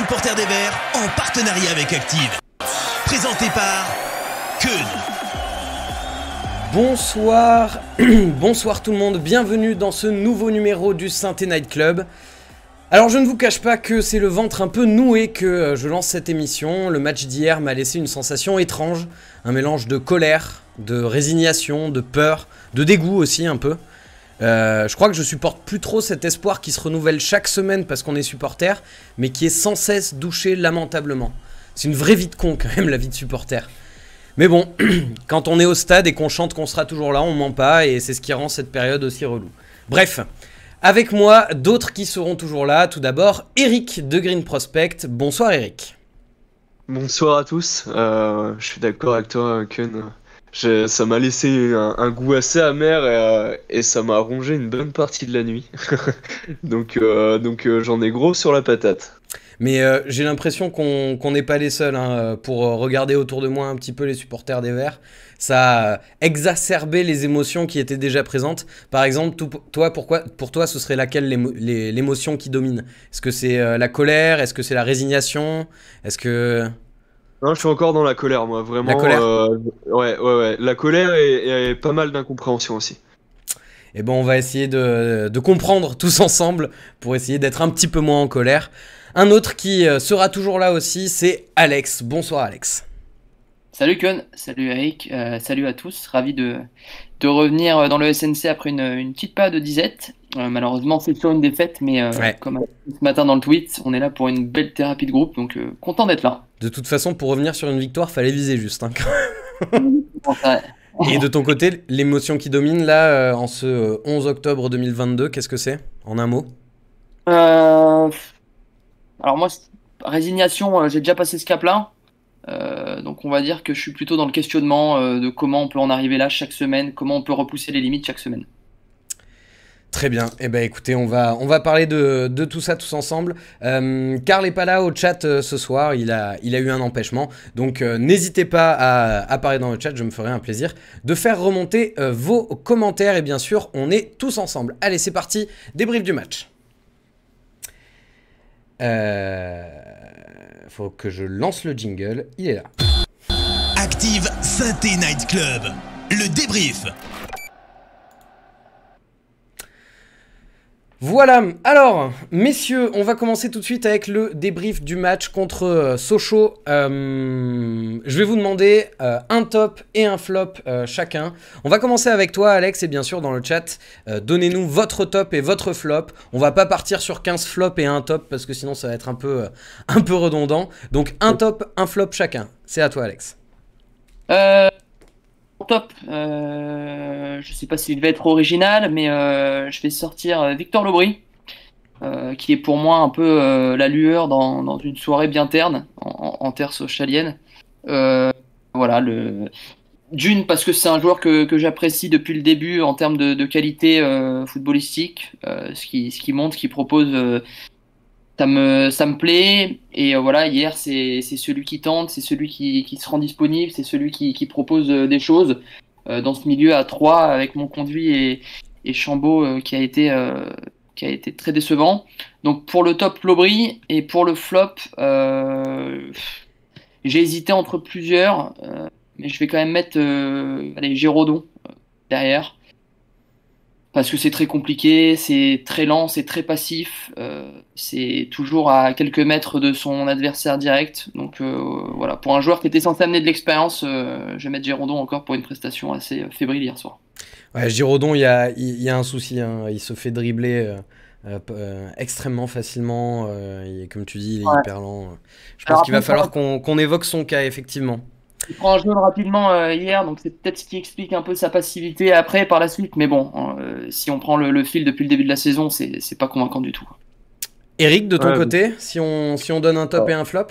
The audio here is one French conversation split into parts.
supporters des Verts, en partenariat avec Active. Présenté par Keun. Bonsoir, bonsoir tout le monde, bienvenue dans ce nouveau numéro du Synthé Night Club. Alors je ne vous cache pas que c'est le ventre un peu noué que euh, je lance cette émission. Le match d'hier m'a laissé une sensation étrange, un mélange de colère, de résignation, de peur, de dégoût aussi un peu. Euh, je crois que je supporte plus trop cet espoir qui se renouvelle chaque semaine parce qu'on est supporter, mais qui est sans cesse douché lamentablement. C'est une vraie vie de con quand même, la vie de supporter. Mais bon, quand on est au stade et qu'on chante qu'on sera toujours là, on ment pas et c'est ce qui rend cette période aussi relou. Bref, avec moi, d'autres qui seront toujours là. Tout d'abord, Eric de Green Prospect. Bonsoir Eric. Bonsoir à tous. Euh, je suis d'accord avec toi, Ken ça m'a laissé un, goût assez amer euh, et, ça m'a rongé une bonne partie de la nuit. donc euh, euh, j'en ai gros sur la patate. Mais j'ai l'impression qu'on n'est pas les seuls hein, pour regarder autour de moi un petit peu les supporters des Verts. Ça a exacerbé les émotions qui étaient déjà présentes. Par exemple, toi, pourquoi, pour toi, ce serait laquelle l'émotion qui domine Est-ce que c'est la colère Est-ce que c'est la résignation Est-ce que je suis encore dans la colère, moi, vraiment. La colère euh, Ouais, ouais, ouais. La colère et, pas mal d'incompréhension aussi. Et eh bon, on va essayer de, comprendre tous ensemble pour essayer d'être un petit peu moins en colère. Un autre qui euh, sera toujours là aussi, c'est Alex. Bonsoir, Alex. Salut Kun, salut Eric, euh, salut à tous. Ravi de, de revenir dans le SNC après une, petite pas de disette. malheureusement, c'est sur une défaite, mais comme ce matin dans le tweet, on est là pour une belle thérapie de groupe, donc content d'être là. De toute façon, pour revenir sur une victoire, fallait viser juste. Hein, Et de ton côté, l'émotion qui domine là, euh, en ce 11 euh, octobre 2022, qu'est-ce que c'est En un mot euh, Alors moi, résignation, j'ai déjà passé ce cap-là. donc on va dire que je suis plutôt dans le questionnement de comment on peut en arriver là chaque semaine, comment on peut repousser les limites chaque semaine. Très bien. Eh ben écoutez, on va, on va parler de, tout ça tous ensemble. Carl euh, Karl n'est pas là au chat euh, ce soir, il a, il a eu un empêchement. Donc euh, n'hésitez pas à apparaître dans le chat, je me ferai un plaisir de faire remonter vos commentaires. Et bien sûr, on est tous ensemble. Allez, c'est parti, débrief du match. faut que je lance le jingle, il est là. Active Synthé Night Club, le débrief. Voilà, alors, messieurs, on va commencer tout de suite avec le débrief du match contre euh, Socho. Euh, je vais vous demander euh, un top et un flop chacun. On va commencer avec toi, Alex, et bien sûr, dans le chat, donnez-nous votre top et votre flop. On va pas partir sur 15 flops et un top, parce que sinon, ça va être un peu, un peu redondant. Donc, un oh. top, un flop chacun. C'est à toi, Alex top. Euh, je sais pas s'il va être original, mais euh, je vais sortir euh, Victor Lobry, qui est pour moi un peu la lueur dans, une soirée bien terne, en, terre socialienne. voilà, le... d'une, parce que c'est un joueur que, j'apprécie depuis le début en termes de, qualité footballistique, ce, qui, ce qui propose ça me, ça me plaît. Et euh, voilà, hier, c'est celui qui tente, c'est celui qui, se rend disponible, c'est celui qui, propose euh, des choses. Euh, dans ce milieu à 3, avec mon conduit et, et Chambaud, qui, a été, qui a été très décevant. Donc pour le top, Lobry, et pour le flop, j'ai hésité entre plusieurs, mais je vais quand même mettre allez, derrière parce que c'est très compliqué, c'est très lent, c'est très passif, euh, c'est toujours à quelques mètres de son adversaire direct. Donc euh, voilà, pour un joueur qui était censé amener de l'expérience, euh, je vais mettre Girondon encore pour une prestation assez fébrile hier soir. Ouais, Girondon, il y a, un souci, hein. il se fait dribbler. extrêmement facilement, comme tu dis, il est hyper lent. Je pense qu'il va falloir qu'on évoque son cas, effectivement. Il prend un jeu rapidement euh, hier, donc c'est peut-être ce qui explique un peu sa passivité après par la suite. Mais bon, euh, si on prend le, fil depuis le début de la saison, c'est pas convaincant du tout. Eric, de ton côté, si, on, donne un top ah. et un flop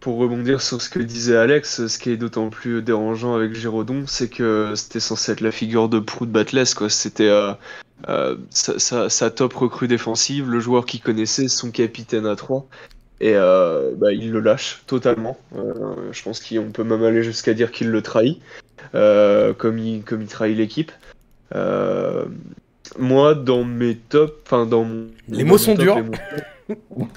pour rebondir sur ce que disait Alex, ce qui est d'autant plus dérangeant avec Girodon, c'est que c'était censé être la figure de proud de quoi. C'était euh, sa, top recrue défensive, le joueur qui connaissait son capitaine à 3. Et euh, bah, il le lâche totalement. Euh, je pense qu'on peut même aller jusqu'à dire qu'il le trahit, euh, comme, il, comme il trahit l'équipe. moi, dans mes tops, enfin dans Les mots sont durs.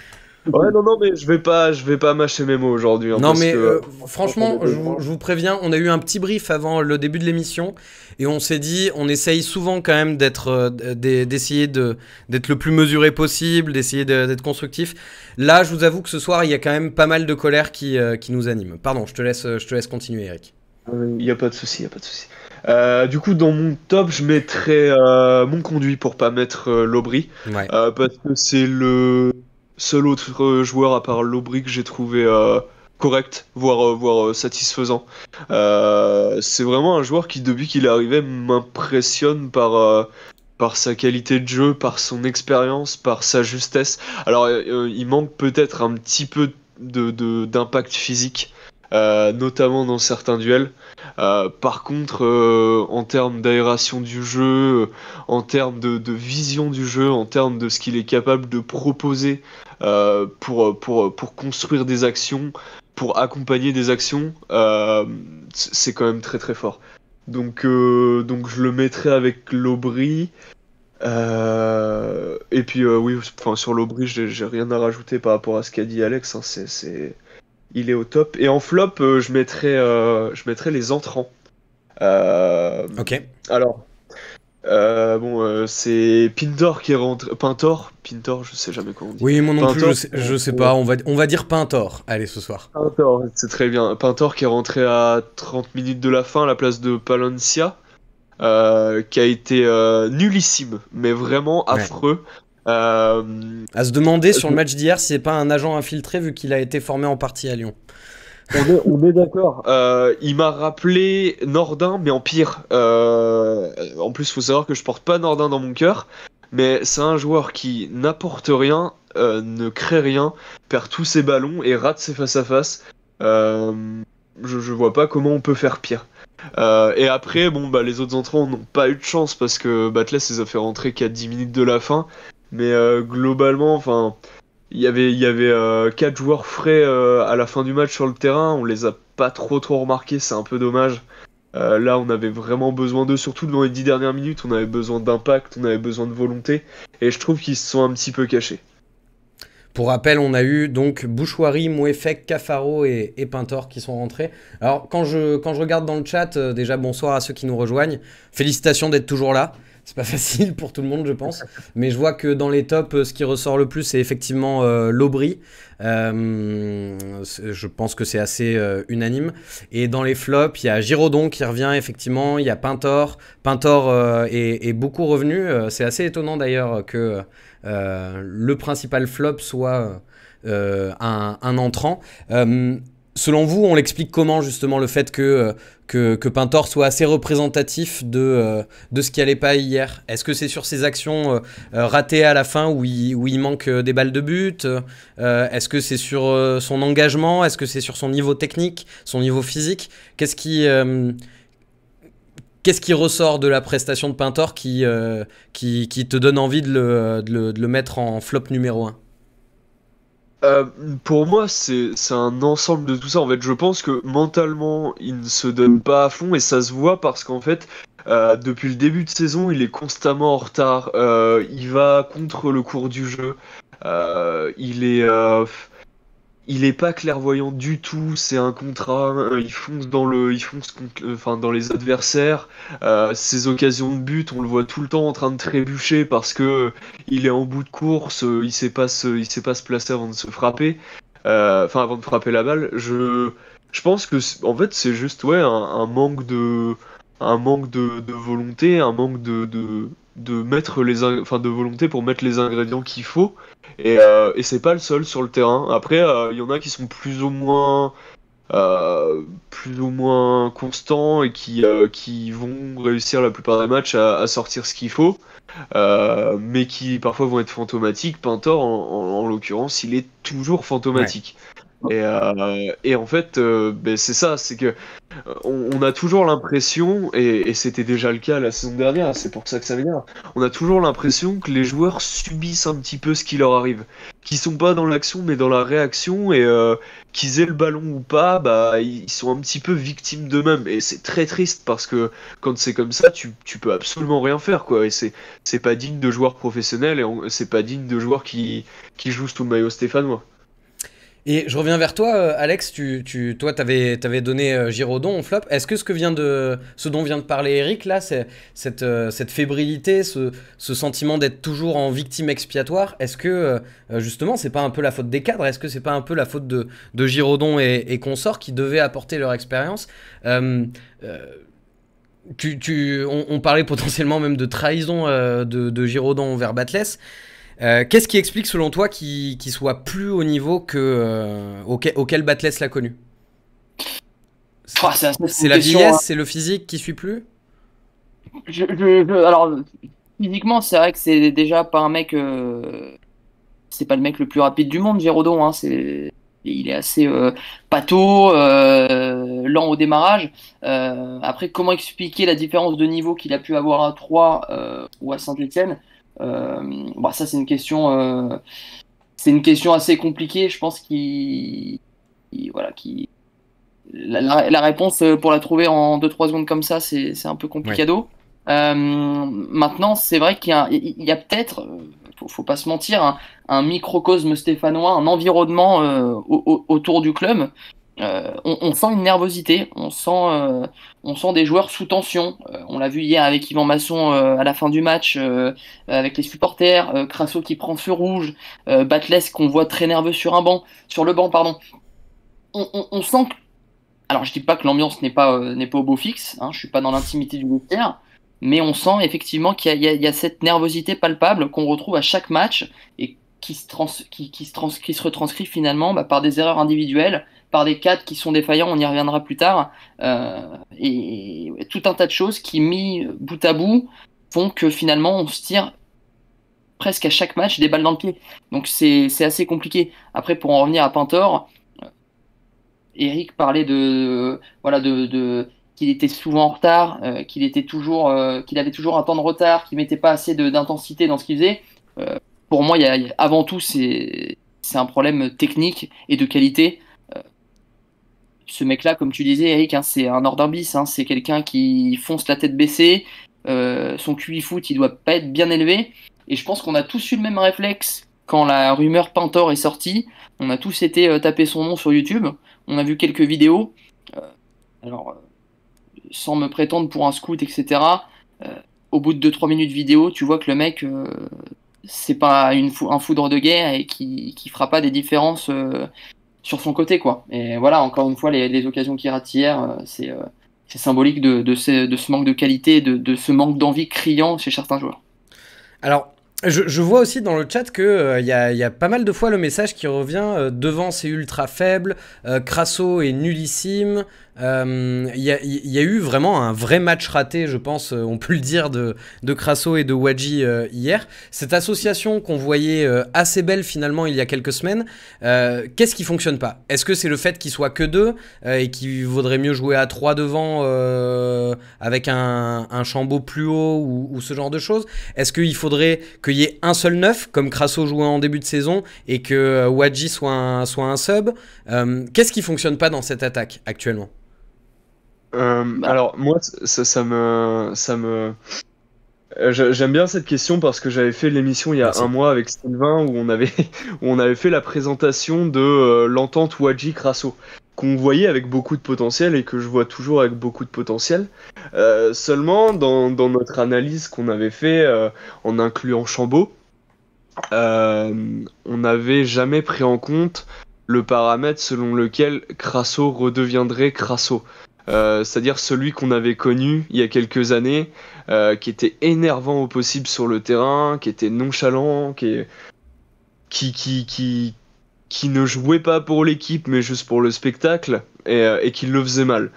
Ouais, non, non, mais je vais pas, je vais pas mâcher mes mots aujourd'hui. Hein, non, mais euh, euh, franchement, je, vous préviens, on a eu un petit brief avant le début de l'émission et on s'est dit, on essaye souvent quand même d'être, euh, d'essayer de, d'être le plus mesuré possible, d'essayer d'être constructif. Là, je vous avoue que ce soir, il y a quand même pas mal de colère qui, nous anime. Pardon, je te laisse, je te laisse continuer, Eric. Il n'y a pas de souci, il n'y a pas de souci. du coup, dans mon top, je mettrais mon conduit pour pas mettre l'Aubry. parce que c'est le Seul autre joueur à part Lobry que j'ai trouvé euh, correct, voire, euh, voire euh, satisfaisant. c'est vraiment un joueur qui, depuis qu'il est arrivé, m'impressionne par par sa qualité de jeu, par son expérience, par sa justesse. Alors, il manque peut-être un petit peu de, d'impact physique euh, notamment dans certains duels. Euh, par contre, euh, en termes d'aération du jeu, en termes de, vision du jeu, en termes de ce qu'il est capable de proposer pour, pour, pour, construire des actions, pour accompagner des actions, c'est quand même très très fort. Donc, donc je le mettrai avec l'Aubry. et puis oui, enfin, sur l'Aubry, j'ai rien à rajouter par rapport à ce qu'a dit Alex. Hein, c'est il est au top. Et en flop, euh, je mettrai, euh, je les entrants. Euh, ok. Alors, bon, c'est Pintor qui est rentré. Pintor Pintor, je sais jamais comment on dit. Oui, mon non plus, je sais, sais pas. On va, on va dire Pintor, allez, ce soir. Pintor, c'est très bien. Pintor qui est rentré à 30 minutes de la fin à la place de Palencia, qui a été nullissime, mais vraiment affreux. Euh, à se demander sur le match d'hier si c'est pas un agent infiltré vu qu'il a été formé en partie à Lyon. on est, d'accord. Euh, il m'a rappelé Nordin, mais en pire. Euh, en plus, faut savoir que je porte pas Nordin dans mon cœur, mais c'est un joueur qui n'apporte rien, ne crée rien, perd tous ses ballons et rate ses face à face. je, je vois pas comment on peut faire pire. et après, bon, bah, les autres entrants n'ont pas eu de chance parce que Batles les a fait rentrer qu'à 10 minutes de la fin. Mais euh, globalement, enfin, il y avait, il euh, quatre joueurs frais euh, à la fin du match sur le terrain. On les a pas trop trop remarqués, c'est un peu dommage. là, on avait vraiment besoin d'eux, surtout dans les 10 dernières minutes. On avait besoin d'impact, on avait besoin de volonté. Et je trouve qu'ils se sont un petit peu cachés. Pour rappel, on a eu donc Bouchouari, Mouefek, Cafaro et, Pintor qui sont rentrés. Alors, quand je, regarde dans le chat, déjà bonsoir à ceux qui nous rejoignent. Félicitations d'être toujours là c'est pas facile pour tout le monde, je pense. Mais je vois que dans les tops, euh, ce qui ressort le plus, c'est effectivement euh, l'Aubry. Euh, je pense que c'est assez unanime. Et dans les flops, il y a Girodon qui revient, effectivement. Il y a Pintor. Pintor est, beaucoup revenu. C'est assez étonnant d'ailleurs que le principal flop soit un, entrant. Selon vous, on l'explique comment justement le fait que, euh, que, Pintor soit assez représentatif de, euh, de ce qui allait pas hier Est-ce que c'est sur ses actions euh, ratées à la fin où il, il manque des balles de but Est-ce que c'est sur son engagement Est-ce que c'est sur son niveau technique, son niveau physique Qu'est-ce qui, qui ressort de la prestation de Pintor qui, qui, te donne envie de le, de le mettre en flop numéro 1 euh, pour moi, c'est un ensemble de tout ça. En fait, je pense que mentalement, il ne se donne pas à fond et ça se voit parce qu'en fait, euh, depuis le début de saison, il est constamment en retard. Euh, il va contre le cours du jeu. il est il est pas clairvoyant du tout, c'est un contrat, euh, il fonce dans le il fonce euh, enfin dans les adversaires, euh, ses occasions de but, on le voit tout le temps en train de trébucher parce que il est en bout de course, il sait pas il sait pas se placer avant de se frapper. enfin avant de frapper la balle, je je pense que en fait c'est juste ouais un, manque de un manque de, volonté, un manque de de mettre les enfin de volonté pour mettre les ingrédients qu'il faut et, euh, et c'est pas le seul sur le terrain après euh, il y en a qui sont plus ou moins euh, plus ou moins constants et qui, qui vont réussir la plupart des matchs à, sortir ce qu'il faut mais qui parfois vont être fantomatiques Pintor en, en, l'occurrence il est toujours fantomatique et, et, en fait ben, c'est ça c'est que euh, on, a toujours l'impression, et, c'était déjà le cas la saison dernière, c'est pour ça que ça vient. on a toujours l'impression que les joueurs subissent un petit peu ce qui leur arrive. Qu'ils sont pas dans l'action mais dans la réaction, et euh, qu'ils aient le ballon ou pas, bah, ils sont un petit peu victimes d'eux-mêmes. Et c'est très triste parce que quand c'est comme ça, tu, peux absolument rien faire, quoi. Et c'est pas digne de joueurs professionnels, et c'est pas digne de joueurs qui, qui jouent sous le maillot stéphanois. Et je reviens vers toi, euh, Alex. Tu, tu, toi, t'avais, avais donné euh, Giraudon en flop. Est-ce que ce que vient de, ce dont vient de parler Eric là, c'est cette, euh, fébrilité, ce, sentiment d'être toujours en victime expiatoire, est-ce que justement, c'est pas un peu la faute des cadres Est-ce que c'est pas un peu la faute de, de Giraudon et, et consorts qui devaient apporter leur expérience on, parlait potentiellement même de trahison de, de Giraudon envers euh, qu'est-ce qui explique, selon toi, qu'il soit plus au niveau que, euh, auquel, auquel l'a connu C'est la vieillesse, hein. c'est le physique qui suit plus Alors, physiquement, c'est vrai que c'est déjà pas un mec. Euh, c'est pas le mec le plus rapide du monde, Gérodon. Hein, il est assez euh, lent au démarrage. après, comment expliquer la différence de niveau qu'il a pu avoir à Troyes ou à Saint-Etienne euh, bah, ça, c'est une question. Euh, c'est une question assez compliquée. Je pense qu'il. Voilà, qui. La, réponse euh, pour la trouver en 2-3 secondes comme ça, c'est un peu compliqué. maintenant, c'est vrai qu'il y a, peut-être, faut, faut, pas se mentir, hein, un, microcosme stéphanois, un environnement autour du club euh, on, sent une nervosité, on sent, euh, on sent des joueurs sous tension. Euh, on l'a vu hier avec Yvan Masson à la fin du match, avec les supporters, Crasso qui prend feu rouge, Batles qu'on voit très nerveux sur un banc, sur le banc pardon. On, sent alors je dis pas que l'ambiance n'est pas n'est pas au beau fixe, hein, je suis pas dans l'intimité du vestiaire, mais on sent effectivement qu'il y, a cette nervosité palpable qu'on retrouve à chaque match et qui se, trans, qui, se retranscrit finalement bah, par des erreurs individuelles par des cadres qui sont défaillants, on y reviendra plus tard, euh, et tout un tas de choses qui, mis bout à bout, font que finalement on se tire presque à chaque match des balles dans le pied. Donc c'est assez compliqué. Après, pour en revenir à Pintor, euh, Eric parlait de voilà de, qu'il était souvent en retard, euh, qu'il était toujours qu'il avait toujours un temps de retard, qu'il mettait pas assez d'intensité dans ce qu'il faisait. pour moi, il y avant tout c'est c'est un problème technique et de qualité ce mec-là, comme tu disais, Eric, hein, c'est un ordre bis, hein, c'est quelqu'un qui fonce la tête baissée. Euh, son QI foot, il doit pas être bien élevé. Et je pense qu'on a tous eu le même réflexe quand la rumeur Pintor est sortie. On a tous été euh, taper son nom sur YouTube. On a vu quelques vidéos. Euh, alors, sans me prétendre pour un scout, etc. au bout de 2-3 minutes vidéo, tu vois que le mec, c'est pas un foudre de guerre et qui, qui fera pas des différences sur son côté, quoi. Et voilà, encore une fois, les, occasions qui ratent hier, euh, euh, c'est symbolique de, ce, manque de qualité, de, ce manque d'envie criant chez certains joueurs. Alors, je, vois aussi dans le chat qu'il euh, il y, a pas mal de fois le message qui revient devant c'est ultra faible, Crasso est nullissime, euh, il y, a eu vraiment un vrai match raté, je pense, euh, on peut le dire, de, Crasso et de Wadji euh, hier. Cette association qu'on voyait assez belle finalement il y a quelques semaines, qu'est-ce qui fonctionne pas Est-ce que c'est le fait qu'ils soient que deux et qu'il vaudrait mieux jouer à trois devant avec un, un plus haut ou, ce genre de choses Est-ce qu'il faudrait qu'il y ait un seul neuf, comme Crasso jouait en début de saison, et que Wadji soit un, soit un sub Qu'est-ce qui fonctionne pas dans cette attaque actuellement euh, bah. Alors, moi, ça, me. Euh, j'aime bien cette question parce que j'avais fait l'émission il y a un mois avec Sylvain où on avait, on avait fait la présentation de euh, l'entente waji crasso qu'on voyait avec beaucoup de potentiel et que je vois toujours avec beaucoup de potentiel. seulement, dans, notre analyse qu'on avait fait en incluant Chambaud, on n'avait jamais pris en compte le paramètre selon lequel Crasso redeviendrait Crasso. Euh, c'est-à-dire celui qu'on avait connu il y a quelques années, euh, qui était énervant au possible sur le terrain, qui était nonchalant, qui, qui, qui, qui, ne jouait pas pour l'équipe mais juste pour le spectacle et, euh, qui le faisait mal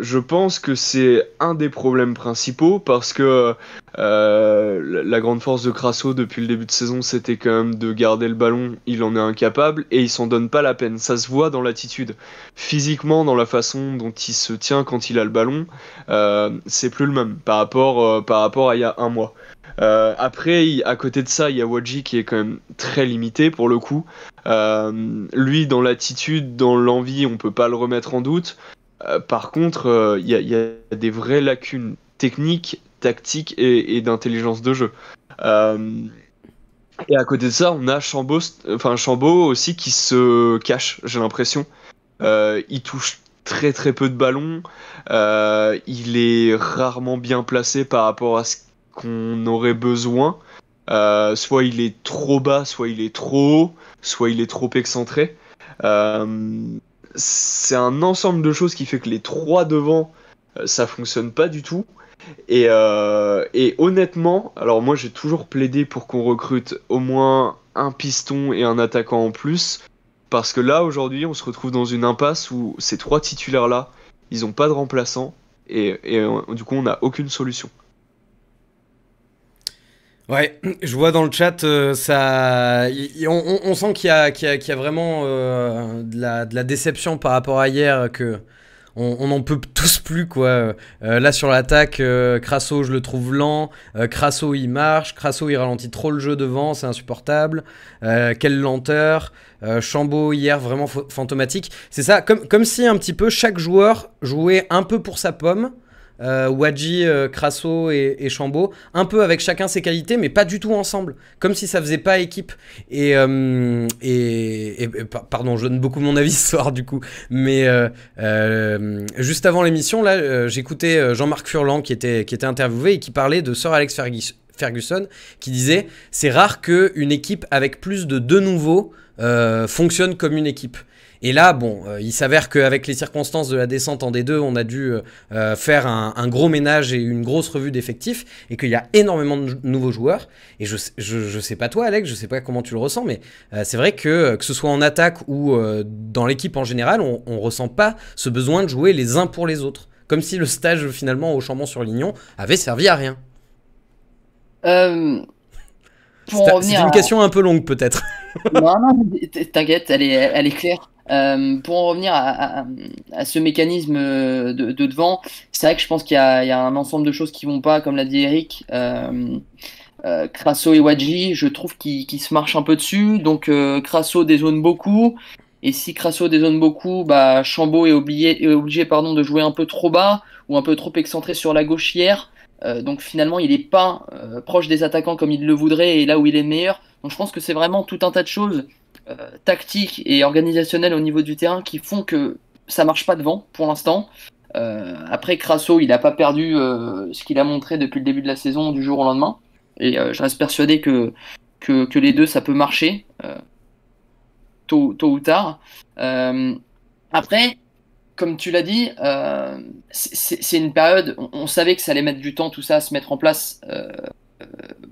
je pense que c'est un des problèmes principaux parce que euh, la grande force de Crasso depuis le début de saison, c'était quand même de garder le ballon. Il en est incapable et il s'en donne pas la peine. Ça se voit dans l'attitude, physiquement, dans la façon dont il se tient quand il a le ballon. Euh, c'est plus le même par rapport, euh, par rapport à il y a un mois. après, à côté de ça, il y a Waji qui est quand même très limité pour le coup. lui, dans l'attitude, dans l'envie, on peut pas le remettre en doute. Euh, par contre, il euh, y, a des vraies lacunes techniques, tactiques et, d'intelligence de jeu. Euh, et à côté de ça, on a Chambeau, enfin aussi qui se cache, j'ai l'impression. il touche très très peu de ballons. il est rarement bien placé par rapport à ce qu'on aurait besoin. soit il est trop bas, soit il est trop haut, soit il est trop excentré c'est un ensemble de choses qui fait que les trois devant, euh, ça fonctionne pas du tout. Euh, et, honnêtement, alors moi j'ai toujours plaidé pour qu'on recrute au moins un piston et un attaquant en plus, parce que là aujourd'hui on se retrouve dans une impasse où ces trois titulaires là, ils n'ont pas de remplaçant et euh, du coup on n'a aucune solution. Ouais, je vois dans le chat, euh, ça, on, sent qu'il y, a vraiment euh, de, la, déception par rapport à hier, que on n'en peut tous plus quoi. Euh, là sur l'attaque, Crasso je le trouve lent, Crasso il marche, Crasso il ralentit trop le jeu devant, c'est insupportable. quelle lenteur, Chambaud hier vraiment fantomatique. C'est ça, comme, comme si un petit peu chaque joueur jouait un peu pour sa pomme. Euh, Wadji, euh, Crasso et, Chambaud, un peu avec chacun ses qualités, mais pas du tout ensemble, comme si ça faisait pas équipe. Et, euh, pardon, je donne beaucoup mon avis ce soir du coup, mais juste avant l'émission, là, j'écoutais Jean-Marc Furlan qui était, qui était interviewé et qui parlait de Sir Alex Ferguson, qui disait c'est rare qu'une équipe avec plus de deux nouveaux fonctionne comme une équipe. Et là, bon, euh, il s'avère qu'avec les circonstances de la descente en D2, on a dû euh, euh, faire un, gros ménage et une grosse revue d'effectifs, et qu'il y a énormément de nouveaux joueurs. Et je, je, sais pas toi, Alex, je sais pas comment tu le ressens, mais c'est vrai que que ce soit en attaque ou dans l'équipe en général, on, ne ressent pas ce besoin de jouer les uns pour les autres. Comme si le stage finalement au Chambon-sur-Lignon avait servi à rien. c'est une question un peu longue peut-être. non, non, t'inquiète, elle est claire. Euh, pour en revenir à, ce mécanisme euh, de, devant, c'est vrai que je pense qu'il y, a un ensemble de choses qui vont pas, comme l'a dit Eric. Euh, Crasso et Wadji, je trouve qu'ils se marchent un peu dessus. Donc Crasso dézone beaucoup. Et si Crasso dézone beaucoup, bah, Chambaud est obligé, pardon, de jouer un peu trop bas ou un peu trop excentré sur la gauchière. donc finalement, il n'est pas proche des attaquants comme il le voudrait et là où il est meilleur. Donc je pense que c'est vraiment tout un tas de choses euh, tactiques et organisationnelles au niveau du terrain qui font que ça marche pas devant pour l'instant. Euh, après, Crasso, il n'a pas perdu euh, ce qu'il a montré depuis le début de la saison du jour au lendemain. Et je reste persuadé que, que, les deux, ça peut marcher tôt, ou tard. après, comme tu l'as dit, c'est une période, on, savait que ça allait mettre du temps, tout ça, à se mettre en place.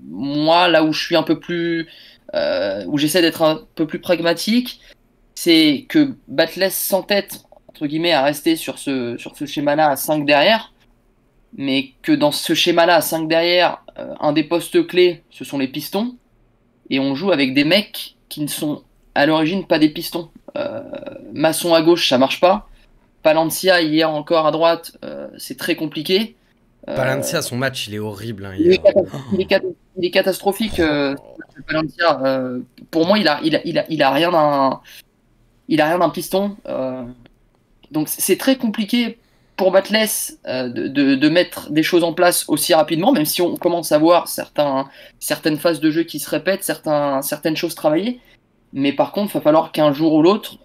moi, là où je suis un peu plus euh, où j'essaie d'être un peu plus pragmatique, c'est que Batless s'entête, entre guillemets, à rester sur ce, sur ce schéma-là à 5 derrière, mais que dans ce schéma-là à 5 derrière, euh, un des postes clés, ce sont les pistons, et on joue avec des mecs qui ne sont à l'origine pas des pistons. Euh, maçon à gauche, ça marche pas. Palencia, hier encore à droite, euh, c'est très compliqué. Palencia, son match, il est horrible. Hein, il est catastrophique, euh, euh, pour moi, il a, il a, il a, rien d'un, il a rien d'un piston. Euh. donc c'est très compliqué pour Batless de, mettre des choses en place aussi rapidement, même si on commence à voir certains, certaines phases de jeu qui se répètent, certains, certaines choses travaillées. Mais par contre, il va falloir qu'un jour ou l'autre,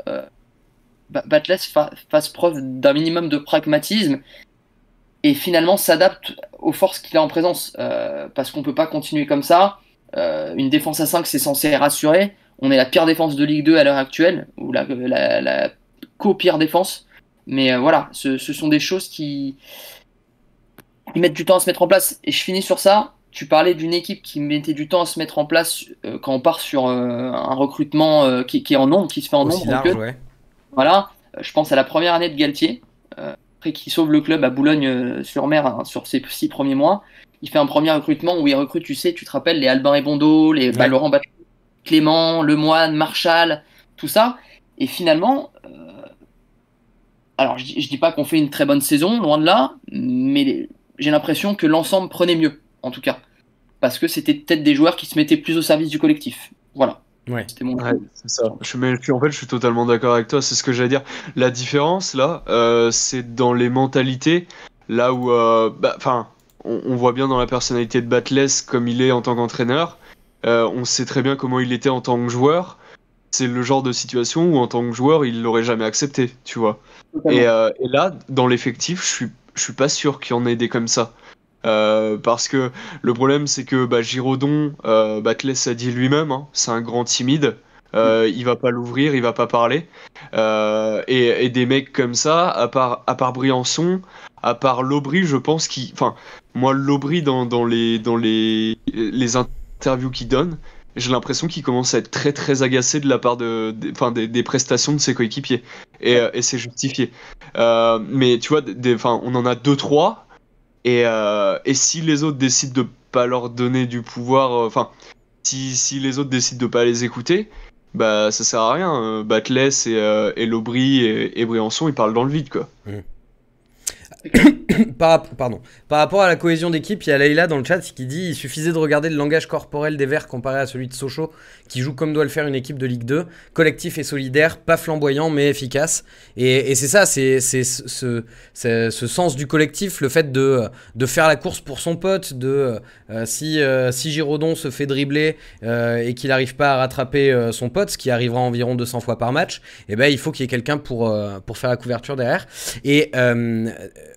Batless fasse preuve d'un minimum de pragmatisme et finalement s'adapte aux forces qu'il a en présence. Euh, parce qu'on ne peut pas continuer comme ça. Euh, une défense à 5, c'est censé rassurer. On est la pire défense de Ligue 2 à l'heure actuelle, ou la, la, la co-pire défense. Mais euh, voilà, ce, ce, sont des choses qui, mettent du temps à se mettre en place. Et je finis sur ça. Tu parlais d'une équipe qui mettait du temps à se mettre en place quand on part sur un recrutement qui, est en nombre, qui se fait en nombre. Voilà, je pense à la première année de Galtier après qui sauve le club à Boulogne-sur-Mer euh, hein, sur ses six premiers mois. Il fait un premier recrutement où il recrute, tu sais, tu te rappelles, les Albin et Bondo, les bah, Laurent Batou, Clément, Lemoine, Marshall, tout ça. Et finalement, euh, alors je, je dis pas qu'on fait une très bonne saison, loin de là, mais j'ai l'impression que l'ensemble prenait mieux, en tout cas. Parce que c'était peut-être des joueurs qui se mettaient plus au service du collectif. Voilà. Ouais. Mon c'est ça. Je, mais, en fait, je suis totalement d'accord avec toi. C'est ce que j'allais dire. La différence là, euh, c'est dans les mentalités. Là où, euh, bah, enfin, on, voit bien dans la personnalité de Batless comme il est en tant qu'entraîneur. Euh, on sait très bien comment il était en tant que joueur. C'est le genre de situation où en tant que joueur, il l'aurait jamais accepté, tu vois. Et, et, là, dans l'effectif, je suis, je suis pas sûr qu'il en ait des comme ça. Euh, parce que le problème, c'est que bah, Giraudon, euh, Batles a dit lui-même, hein, c'est un grand timide. Euh, il va pas l'ouvrir, il va pas parler. Euh, et, des mecs comme ça, à part, à part Briançon, à part Lobry, je pense qu'il. Enfin, moi, Lobry, dans, dans, les, dans les, les interviews qu'il donne, j'ai l'impression qu'il commence à être très très agacé de la part de, des, prestations de ses coéquipiers. Et, c'est justifié. mais tu vois, des, on en a deux trois euh, et, si les autres décident de pas leur donner du pouvoir, euh, enfin, si, les autres décident de pas les écouter, bah ça sert à rien. Hein. Batles et, euh, et Lobry et, Briançon, ils parlent dans le vide, quoi. Par, pardon. Par rapport à la cohésion d'équipe, il y a Leïla dans le chat qui dit il suffisait de regarder le langage corporel des Verts comparé à celui de Sochaux, qui joue comme doit le faire une équipe de Ligue 2, collectif et solidaire, pas flamboyant mais efficace. Et, c'est ça, c'est ce, sens du collectif, le fait de, de faire la course pour son pote, de euh, si, euh, Giraudon se fait dribbler euh, et qu'il n'arrive pas à rattraper son pote, ce qui arrivera environ 200 fois par match, eh ben, il faut qu'il y ait quelqu'un pour, faire la couverture derrière. Et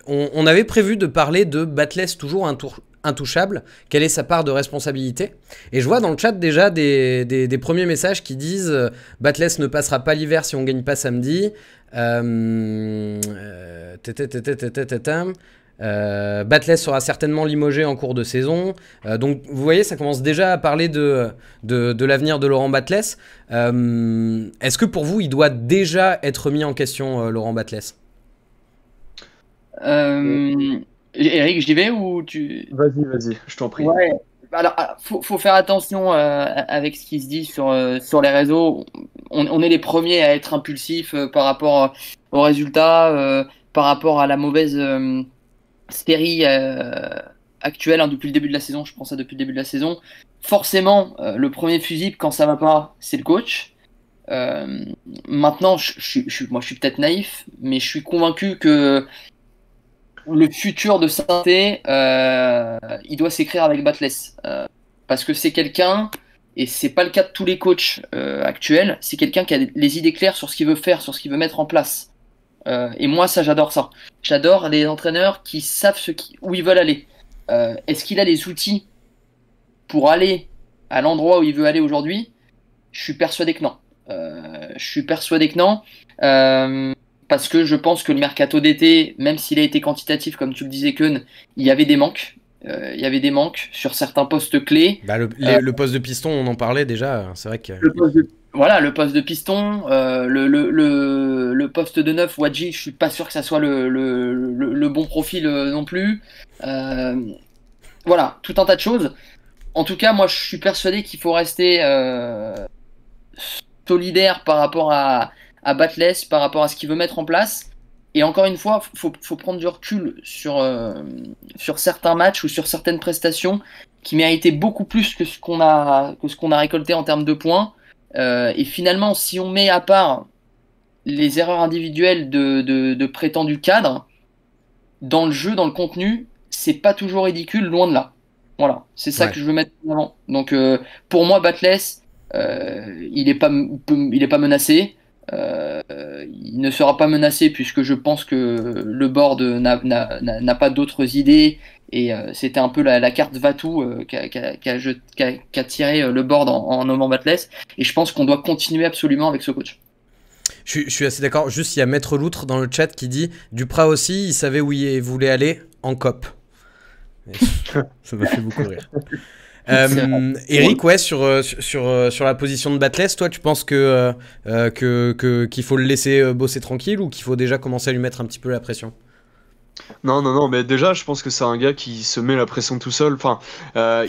on, avait prévu de parler de Batless toujours un, tour, intouchable, quelle est sa part de responsabilité. Et je vois dans le chat déjà des, premiers messages qui disent euh, Batless ne passera pas l'hiver si on gagne pas samedi. Euh, sera certainement limogé en cours de saison. Euh, donc vous voyez, ça commence déjà à parler de, de, l'avenir de Laurent Batless. Euh, est-ce que pour vous, il doit déjà être mis en question, Laurent Batless Eric, j'y vais ou tu. Vas-y, vas-y, je t'en prie. Ouais. Alors, ah, faut, faut faire attention euh, avec ce qui se dit sur, euh, sur les réseaux. On, est les premiers à être impulsifs euh, par rapport aux résultats, par rapport à la mauvaise série actuelle hein, depuis le début de la saison. Je pense à depuis le début de la saison. Forcément, le premier fusible quand ça va pas, c'est le coach. maintenant, moi, je suis peut-être naïf, mais je suis convaincu que le futur de Santé, euh, il doit s'écrire avec batles, euh, parce que c'est quelqu'un, et c'est pas le cas de tous les coachs euh, actuels, c'est quelqu'un qui a les idées claires sur ce qu'il veut faire, sur ce qu'il veut mettre en place. Euh, et moi, ça, j'adore ça. J'adore les entraîneurs qui savent ce où ils veulent aller. Est-ce qu'il a les outils pour aller à l'endroit où il veut aller aujourd'hui Je suis persuadé que non. je suis persuadé que non parce que je pense que le mercato d'été, même s'il a été quantitatif, comme tu le disais, Keun, il y avait des manques. Euh, il y avait des manques sur certains postes clés. Bah, euh, le, poste de piston, on en parlait déjà. C'est vrai que. voilà, le poste de piston, euh, le, poste de neuf, Wadji, je suis pas sûr que ça soit le, bon profil non plus. voilà, tout un tas de choses. En tout cas, moi, je suis persuadé qu'il faut rester solidaire par rapport à, à Batless par rapport à ce qu'il veut mettre en place. Et encore une fois, faut, faut prendre du recul sur, euh, sur certains matchs ou sur certaines prestations qui méritaient beaucoup plus que ce qu'on a, que ce qu'on a récolté en termes de points. Euh, et finalement, si on met à part les erreurs individuelles de, de, de prétendus cadres, dans le jeu, dans le contenu, c'est pas toujours ridicule, loin de là. Voilà, c'est ça que je veux mettre en avant. Donc euh, pour moi, Batless, il n'est pas, il est pas menacé. Euh, il ne sera pas menacé puisque je pense que le board n'a pas d'autres idées et euh, c'était un peu la, carte Vatou euh, qu'a tiré le board en, en nommant Et je pense qu'on doit continuer absolument avec ce coach. Je, je suis assez d'accord. Juste, il y a Maître Loutre dans le chat qui dit Duprat aussi, il savait où il voulait aller en COP. ça m'a fait beaucoup rire. Euh, Eric, ouais, sur, euh, sur, euh, sur la position de Batless, toi, tu penses que qu'il faut le laisser bosser tranquille ou qu'il faut déjà commencer à lui mettre un petit peu la pression non, non, non, mais déjà, je pense que c'est un gars qui se met la pression tout seul. Enfin,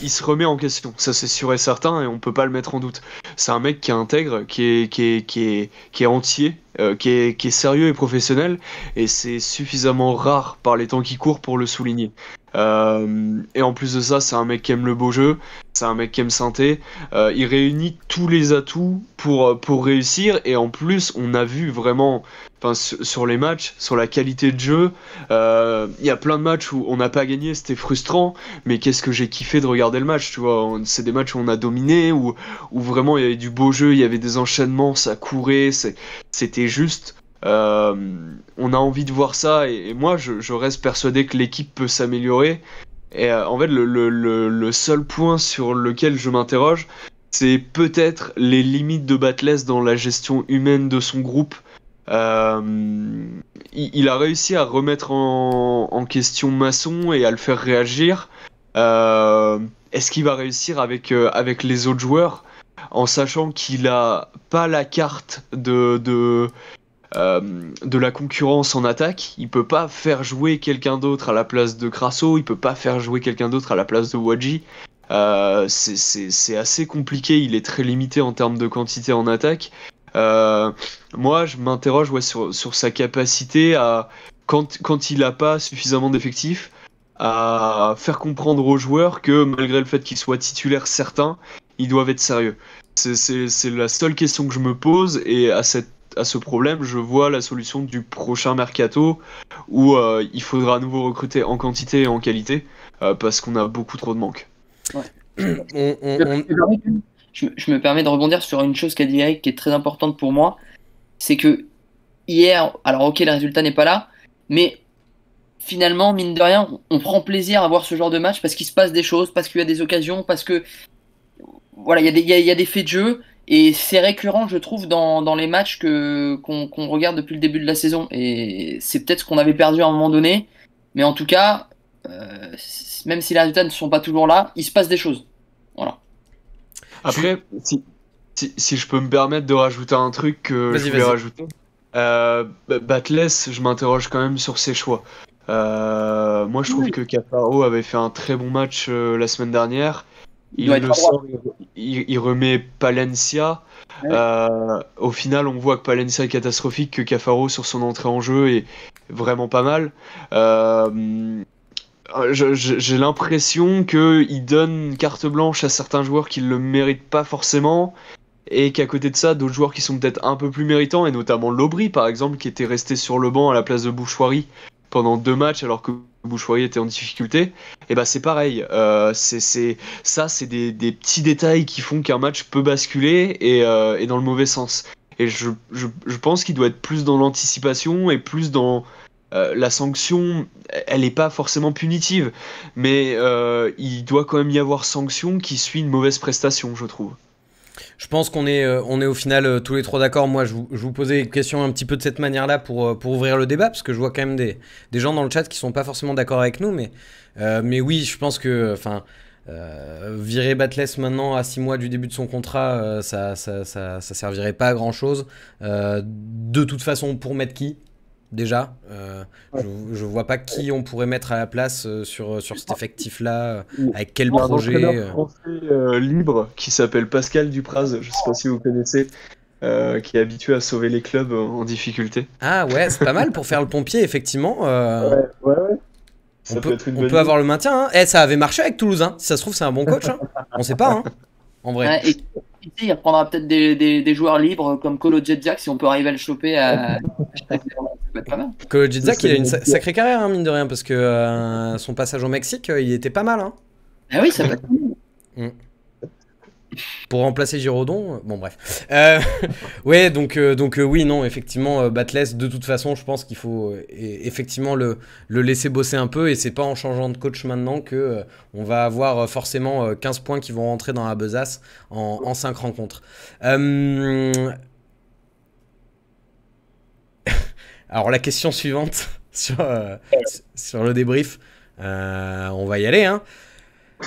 il se remet en question, ça c'est sûr et certain, et on peut pas le mettre en doute. C'est un mec qui est intègre, qui est, qui qui est, qui est entier, euh, qui, est, sérieux et professionnel, et c'est suffisamment rare par les temps qui courent pour le souligner. Euh, et en plus de ça, c'est un mec qui aime le beau jeu, c'est un mec qui aime synthé. Euh, il réunit tous les atouts pour, pour réussir, et en plus, on a vu vraiment enfin, sur les matchs, sur la qualité de jeu. Il y a plein de matchs où on n'a pas gagné, c'était frustrant, mais qu'est-ce que j'ai kiffé de regarder le match, tu vois. C'est des matchs où on a dominé, où, où vraiment il y avait du beau jeu, il y avait des enchaînements, ça courait, c'était juste. Euh, on a envie de voir ça et, moi je, reste persuadé que l'équipe peut s'améliorer. Et euh, en fait, le, seul point sur lequel je m'interroge, c'est peut-être les limites de Batles dans la gestion humaine de son groupe. Euh, il, a réussi à remettre en, question Masson et à le faire réagir. Est-ce qu'il va réussir avec, avec les autres joueurs en sachant qu'il a pas la carte de, euh, de, la concurrence en attaque. Il peut pas faire jouer quelqu'un d'autre à la place de Crasso, il peut pas faire jouer quelqu'un d'autre à la place de Waji. Euh, c'est assez compliqué, il est très limité en termes de quantité en attaque. Euh, moi, je m'interroge sur, sa capacité à, quand, quand il n'a pas suffisamment d'effectifs, à faire comprendre aux joueurs que malgré le fait qu'il soit titulaire certain, ils doivent être sérieux. C'est la seule question que je me pose et à, à ce problème, je vois la solution du prochain mercato où euh, il faudra à nouveau recruter en quantité et en qualité euh, parce qu'on a beaucoup trop de manques. Je, je, me permets de rebondir sur une chose qu'a dit Eric qui est très importante pour moi. C'est que hier, alors ok, le résultat n'est pas là, mais finalement, mine de rien, on prend plaisir à voir ce genre de match parce qu'il se passe des choses, parce qu'il y a des occasions, parce que voilà, il y, a des, faits de jeu et c'est récurrent, je trouve, dans, les matchs qu'on regarde depuis le début de la saison. Et c'est peut-être ce qu'on avait perdu à un moment donné, mais en tout cas, euh, même si les résultats ne sont pas toujours là, il se passe des choses. Voilà. Après, si, je peux me permettre de rajouter un truc que je vais rajouter, euh, je m'interroge quand même sur ses choix. Euh, moi, je trouve que Caparo avait fait un très bon match euh, la semaine dernière. Il, remet Palencia. Euh, au final, on voit que Palencia est catastrophique, que Cafaro sur son entrée en jeu est vraiment pas mal. Euh, j'ai l'impression qu'il donne carte blanche à certains joueurs qui ne le méritent pas forcément. Et qu'à côté de ça, d'autres joueurs qui sont peut-être un peu plus méritants, et notamment Lobry par exemple, qui était resté sur le banc à la place de Bouchoirie pendant deux matchs, alors que Bouchoirie était en difficulté, et bah c'est pareil. Euh, c'est ça, c'est des, petits détails qui font qu'un match peut basculer et, euh, dans le mauvais sens. Et je, pense qu'il doit être plus dans l'anticipation et plus dans euh, la sanction. Elle n'est pas forcément punitive, mais il doit quand même y avoir sanction qui suit une mauvaise prestation, je trouve. Je pense qu'on est, euh, on est au final euh, tous les trois d'accord. Moi, je vous, posais une question un petit peu de cette manière-là pour, euh, ouvrir le débat, parce que je vois quand même des, gens dans le chat qui sont pas forcément d'accord avec nous. Mais, mais oui, je pense que enfin, virer Batless maintenant à 6 mois du début de son contrat, ça, ça, ça, ça, servirait pas à grand-chose. de toute façon, pour mettre qui déjà. Euh, je vois pas qui on pourrait mettre à la place euh, sur, sur cet effectif-là, avec quel projet. Un euh. français libre qui s'appelle Pascal Dupraz, je sais pas si vous connaissez. qui est habitué à sauver les clubs en difficulté. Ah ouais, c'est pas mal pour faire le pompier, effectivement. Ouais, ouais, ouais. on peut, avoir le maintien. Et hein. Eh, ça avait marché avec Toulouse. Hein. Si ça se trouve, c'est un bon coach. Hein. on sait pas. Hein, en vrai. Et, il il reprendra peut-être des, des, joueurs libres comme Colo Jack si on peut arriver à le choper à pas mal. Que il a une sacrée carrière, hein, mine de rien, parce que euh, son passage au Mexique, euh, il était pas mal. Hein. Ah oui, ça va être mm. Pour remplacer Giraudon, euh, bon bref. Euh, ouais, donc, donc oui, non, effectivement, Batless, de toute façon, je pense qu'il faut e-, effectivement le, le, laisser bosser un peu, et c'est pas en changeant de coach maintenant que on va avoir forcément 15 points qui vont rentrer dans la besace en, en 5 rencontres. Alors la question suivante sur, euh, sur le débrief, euh, on va y aller. Hein.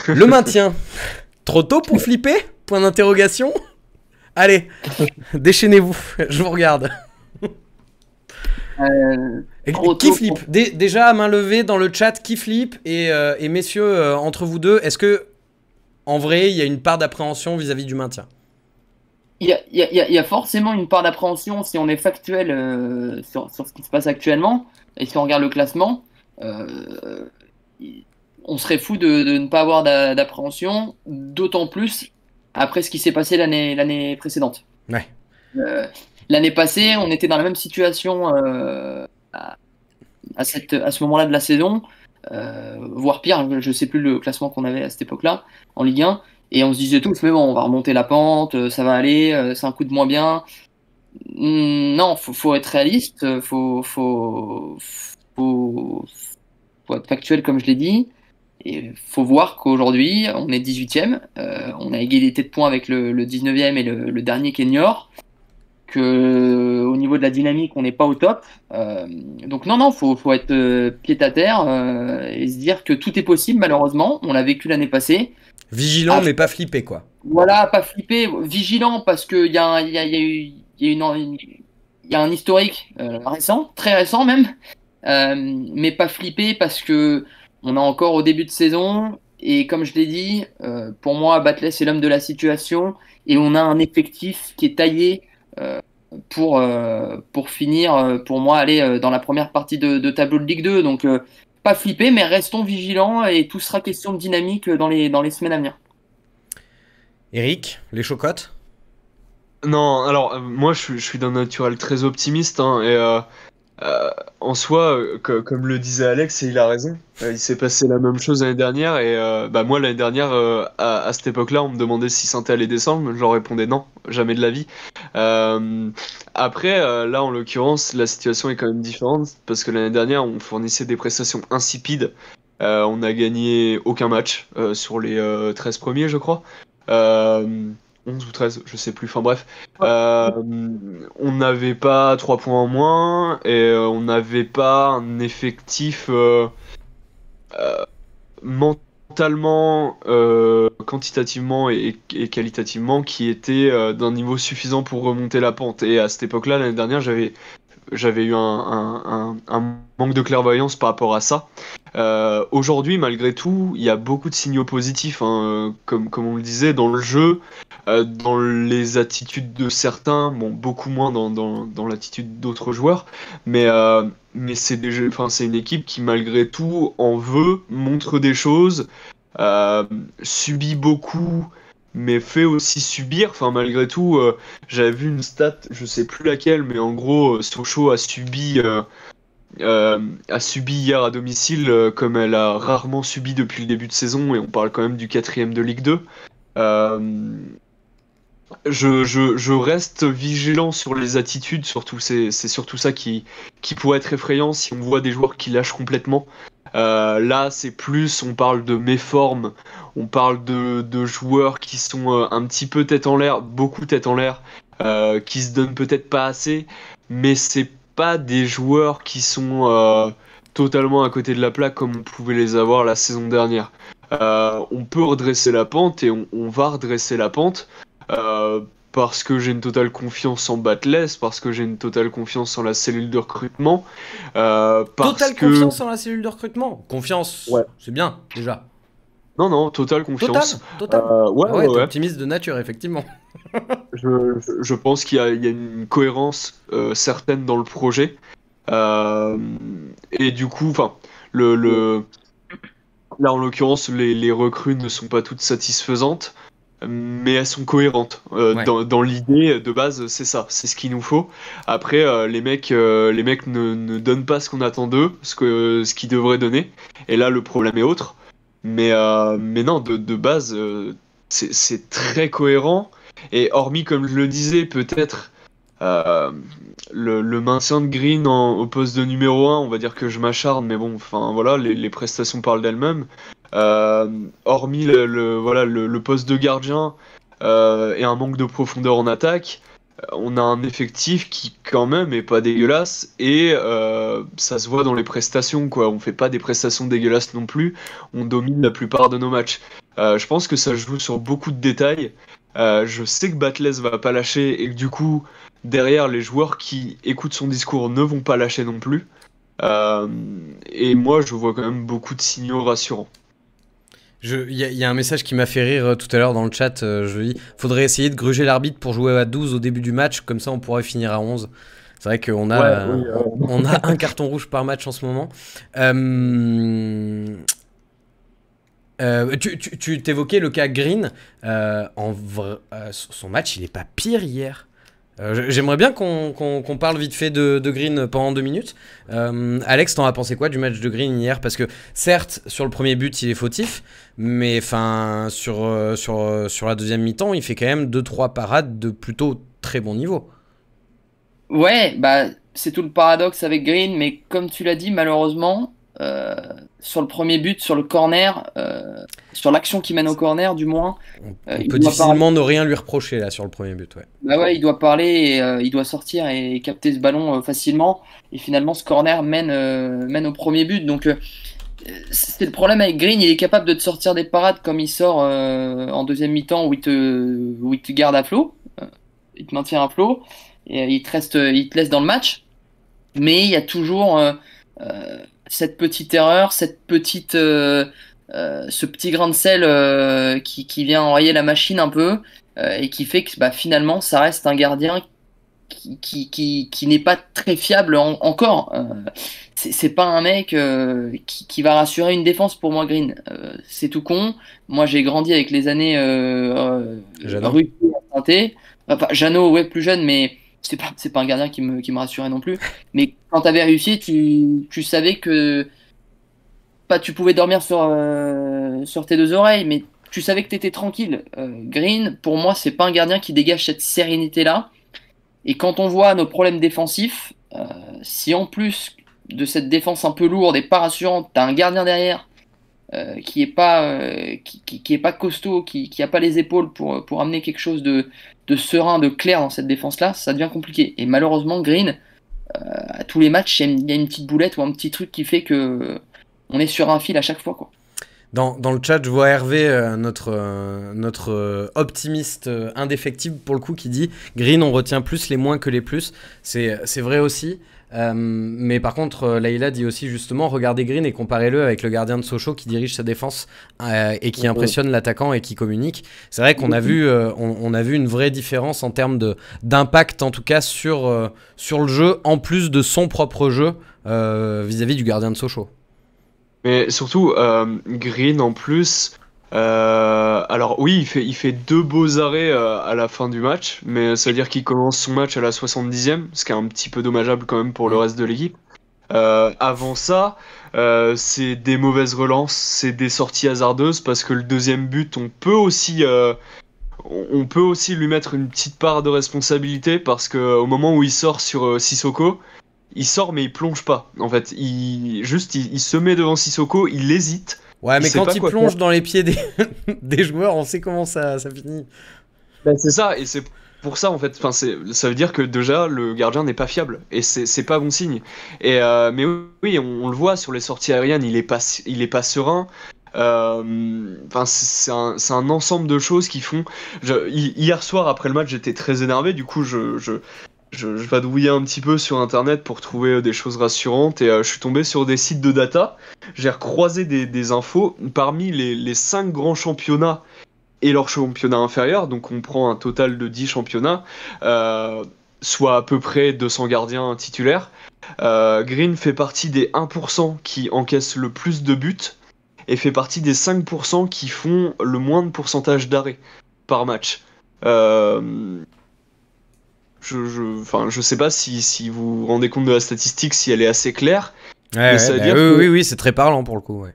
Le maintien, trop tôt pour flipper Point d'interrogation. Allez, déchaînez-vous, je vous regarde. Euh, qui flippe Déjà à main levée dans le chat, qui flippe et, et, messieurs, entre vous deux, est-ce que en vrai il y a une part d'appréhension vis-à-vis du maintien il y, a, forcément une part d'appréhension si on est factuel euh, sur, ce qui se passe actuellement et si on regarde le classement. Euh, on serait fou de, ne pas avoir d'appréhension, d'autant plus après ce qui s'est passé l'année précédente. Euh, l'année passée, on était dans la même situation à, à ce moment-là de la saison, voire pire, je ne sais plus le classement qu'on avait à cette époque-là en Ligue 1. Et on se disait tous, mais bon, on va remonter la pente, euh, ça va aller, euh, c'est un coup de moins bien. Hmm, non, faut, faut être réaliste, euh, faut, faut, être factuel comme je l'ai dit. Et faut voir qu'aujourd'hui, on est 18 e on a égalité de points avec le, 19 e et le, dernier Kenyor que au niveau de la dynamique, on n'est pas au top. Euh, donc non, non, faut, faut être euh, pied à terre euh, et se dire que tout est possible. Malheureusement, on l'a vécu l'année passée. Vigilant, ah. mais pas flippé, quoi. Voilà, pas flippé. Vigilant parce que il y a, y, il y, a une, y a un historique récent, très récent même, mais pas flippé parce que on est encore au début de saison. Et comme je l'ai dit, pour moi, Batley, c'est l'homme de la situation. Et on a un effectif qui est taillé euh, pour, euh, pour finir, euh, pour moi, aller dans la première partie de, tableau de Ligue 2. Donc, pas flipper, mais restons vigilants et tout sera question de dynamique dans les, dans les semaines à venir. Eric, les chocottes Non, alors moi je, suis d'un naturel très optimiste hein, et euh, en soi, euh, comme le disait Alex, et il a raison, euh, il s'est passé la même chose l'année dernière. Et bah, moi, l'année dernière, à, cette époque-là, on me demandait si santé allait descendre. J'en répondais non, jamais de la vie. après, là, en l'occurrence, la situation est quand même différente parce que l'année dernière, on fournissait des prestations insipides. on n'a gagné aucun match sur les 13 premiers, je crois. 11 ou 13, je sais plus, enfin bref. Euh, on n'avait pas 3 points en moins et euh, on n'avait pas un effectif euh, mentalement, quantitativement et, qualitativement qui était d'un niveau suffisant pour remonter la pente. Et à cette époque-là, l'année dernière, j'avais j'avais eu un, manque de clairvoyance par rapport à ça. Euh, aujourd'hui, malgré tout, il y a beaucoup de signaux positifs, hein, comme, comme on le disait, dans le jeu, euh, dans les attitudes de certains, beaucoup moins dans, l'attitude d'autres joueurs, mais, euh, mais c'est une équipe qui, malgré tout, en veut, montre des choses, subit beaucoup mais fait aussi subir. Enfin, malgré tout, euh, j'avais vu une stat, je sais plus laquelle, mais en gros, euh, Sochaux a subi, euh, a subi hier à domicile comme elle a rarement subi depuis le début de saison, et on parle quand même du quatrième de Ligue 2 je, reste vigilant sur les attitudes, surtout c'est, surtout ça qui, qui pourrait être effrayant si on voit des joueurs qui lâchent complètement. Euh, là, c'est plus, on parle de méformes, on parle de, joueurs qui sont euh, un petit peu tête en l'air, beaucoup tête en l'air, euh, qui se donnent peut-être pas assez, mais c'est pas des joueurs qui sont totalement à côté de la plaque comme on pouvait les avoir la saison dernière. on peut redresser la pente et on va redresser la pente. Euh, parce que j'ai une totale confiance en Batless, parce que j'ai une totale confiance en la cellule de recrutement. Euh, totale confiance en la cellule de recrutement Confiance, ouais. c'est bien déjà. Non, non, totale confiance. Total, total. Euh, ouais, ah optimiste de nature, effectivement. je, je, pense qu'il y, y, a une cohérence certaine dans le projet. et du coup, enfin, le, le, là en l'occurrence, les, les recrues ne sont pas toutes satisfaisantes mais elles sont cohérentes. Euh, dans, l'idée de base, c'est ça, c'est ce qu'il nous faut. Après, euh, les mecs, euh, les mecs ne, donnent pas ce qu'on attend d'eux, ce ce qu'ils devraient donner. Et là, le problème est autre. Mais mais non, de, base, c'est très cohérent. Et hormis, comme je le disais, peut-être le, le, maintien de Green au poste de numéro 1, on va dire que je m'acharne, mais bon, enfin voilà, les prestations parlent d'elles-mêmes. Euh, hormis le, voilà, le, poste de gardien euh, et un manque de profondeur en attaque, euh, on a un effectif qui quand même est pas dégueulasse et ça se voit dans les prestations quoi. On fait pas des prestations dégueulasses non plus. On domine la plupart de nos matchs. je pense que ça joue sur beaucoup de détails. je sais que Batles va pas lâcher et que du coup derrière les joueurs qui écoutent son discours ne vont pas lâcher non plus. et moi je vois quand même beaucoup de signaux rassurants. Il y, a un message qui m'a fait rire euh, tout à l'heure dans le chat. Euh, je dis faudrait essayer de gruger l'arbitre pour jouer à 12 au début du match, comme ça on pourrait finir à 11. C'est vrai qu'on a, euh. on a un carton rouge par match en ce moment. Euh, tu t'évoquais le cas Green. en son match, il est pas pire hier. Euh, j'aimerais bien qu'on parle vite fait de, Green pendant deux minutes. Euh, Alex, t'en as pensé quoi du match de Green hier Parce que certes, sur le premier but, il est fautif, mais enfin sur, euh, sur, la deuxième mi-temps, il fait quand même deux trois parades de plutôt très bon niveau. Ouais, bah c'est tout le paradoxe avec Green, mais comme tu l'as dit, malheureusement, euh, sur le premier but, sur le corner, euh, sur l'action qui mène au corner, du moins. Euh, il peut difficilement ne rien lui reprocher là sur le premier but, ouais. Bah ouais, il doit parler, il doit sortir et capter ce ballon facilement. Et finalement, ce corner mène, mène au premier but. Donc, c'est le problème avec Green. Il est capable de te sortir des parades comme il sort en deuxième mi-temps où il te, où garde à flot, il te maintient à flot et il reste, il te laisse dans le match. Mais il y a toujours cette petite erreur, cette petite, euh, euh, ce petit grain de sel euh, qui, vient enrayer la machine un peu et qui fait que bah, finalement ça reste un gardien qui, n'est pas très fiable encore. c'est pas un mec qui, va rassurer une défense pour moi, Green. c'est tout con. Moi j'ai grandi avec les années euh, Jeannot. Enfin, Jeannot, ouais, plus jeune, mais c'est pas, pas un gardien qui me, qui me rassurait non plus. Mais quand tu avais réussi, tu, savais que pas, tu pouvais dormir sur, euh, sur tes deux oreilles, mais tu savais que tu étais tranquille. Euh, Green, pour moi, c'est pas un gardien qui dégage cette sérénité-là. Et quand on voit nos problèmes défensifs, euh, si en plus de cette défense un peu lourde et pas rassurante, t'as un gardien derrière euh, qui n'est pas, euh, qui, pas costaud, qui n'a pas les épaules pour, pour amener quelque chose de, de serein, de clair dans cette défense-là, ça devient compliqué. Et malheureusement, Green, euh, à tous les matchs, il y a une petite boulette ou un petit truc qui fait que on est sur un fil à chaque fois. Quoi. Dans, dans, le chat, je vois Hervé, notre, notre optimiste indéfectible, pour le coup, qui dit Green, on retient plus les moins que les plus. C'est vrai aussi. Euh, mais par contre, euh, dit aussi justement, regardez Green et comparez-le avec le gardien de Sochaux qui dirige sa défense euh, et qui mm-hmm. impressionne l'attaquant et qui communique. C'est vrai qu'on a mm-hmm. vu, euh, on, a vu une vraie différence en termes de d'impact en tout cas sur sur le jeu, en plus de son propre jeu vis-à-vis -vis du gardien de Sochaux. Mais surtout, Green en plus, euh, alors oui, il fait, deux beaux arrêts euh, à la fin du match, mais ça veut dire qu'il commence son match à la 70e, ce qui est un petit peu dommageable quand même pour le reste de l'équipe. Euh, avant ça, c'est des mauvaises relances, c'est des sorties hasardeuses, parce que le deuxième but, on peut aussi... on peut aussi lui mettre une petite part de responsabilité parce qu'au moment où il sort sur Sissoko, il sort mais il plonge pas. En fait, il juste il se met devant Sissoko, il hésite, Ouais, mais quand il plonge dans les pieds des, des, joueurs, on sait comment ça, ça finit. Ben, c'est ça, et c'est pour ça en fait. Enfin, ça veut dire que déjà le gardien n'est pas fiable et c'est pas bon signe. Et euh, mais oui, on, le voit sur les sorties aériennes, il est pas il est pas serein. Euh, c'est un, un, ensemble de choses qui font. hier soir après le match, j'étais très énervé. Du coup, je, je, je, vadouillais un petit peu sur internet pour trouver euh, des choses rassurantes et euh, je suis tombé sur des sites de data. J'ai recroisé des, infos parmi les, 5 cinq grands championnats et leurs championnats inférieurs, donc on prend un total de 10 championnats, euh, soit à peu près 200 gardiens titulaires. Green fait partie des 1% qui encaissent le plus de buts et fait partie des 5% qui font le moins de pourcentage d'arrêt par match. Euh, je, enfin, je sais pas si, vous vous rendez compte de la statistique, si elle est assez claire. Bah oui, oui, c'est très parlant pour le coup.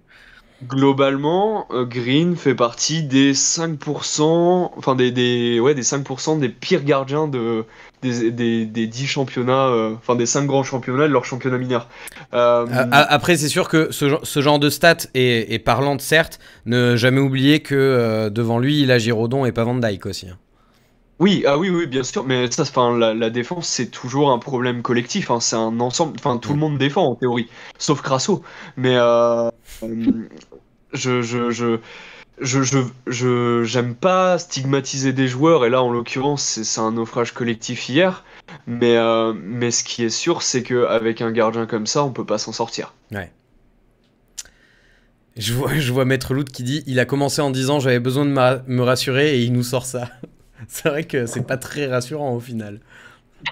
Globalement, euh, Green fait partie des 5%, enfin des, des, ouais, des 5% des pires gardiens de, des, des, 10 championnats, euh, enfin des 5 grands championnats de leur championnat mineur. Euh, après, c'est sûr que ce, genre de stats est, est, parlante, certes, ne jamais oublier que devant lui, il a Giraudon et pas Van Dyke aussi. Hein. Oui, ah oui, oui, bien sûr, mais ça, enfin, la, défense, c'est toujours un problème collectif, hein, c'est un ensemble, enfin, tout le mm. monde défend en théorie, sauf Crasso, mais euh, euh, je, je, je, je, j'aime pas stigmatiser des joueurs, et là, en l'occurrence, c'est, un naufrage collectif hier, mais, euh, mais ce qui est sûr, c'est qu'avec un gardien comme ça, on peut pas s'en sortir. Ouais. Je vois, je vois Maître Lout qui dit il a commencé en disant j'avais besoin de me rassurer et il nous sort ça. c'est vrai que c'est pas très rassurant au final.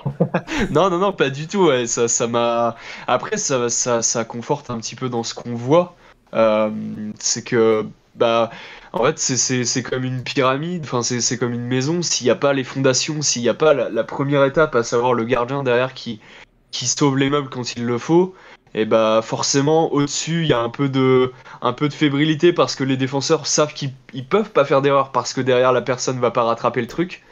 non, non, non, pas du tout. Ça, ça m'a. Après, ça, ça, ça, conforte un petit peu dans ce qu'on voit. Euh, c'est que, bah, en fait, c'est comme une pyramide. Enfin, c'est comme une maison. S'il n'y a pas les fondations, s'il n'y a pas la, première étape, à savoir le gardien derrière qui, qui sauve les meubles quand il le faut, et bah forcément au-dessus il y a un peu de un peu de fébrilité parce que les défenseurs savent qu'ils peuvent pas faire d'erreur parce que derrière la personne va pas rattraper le truc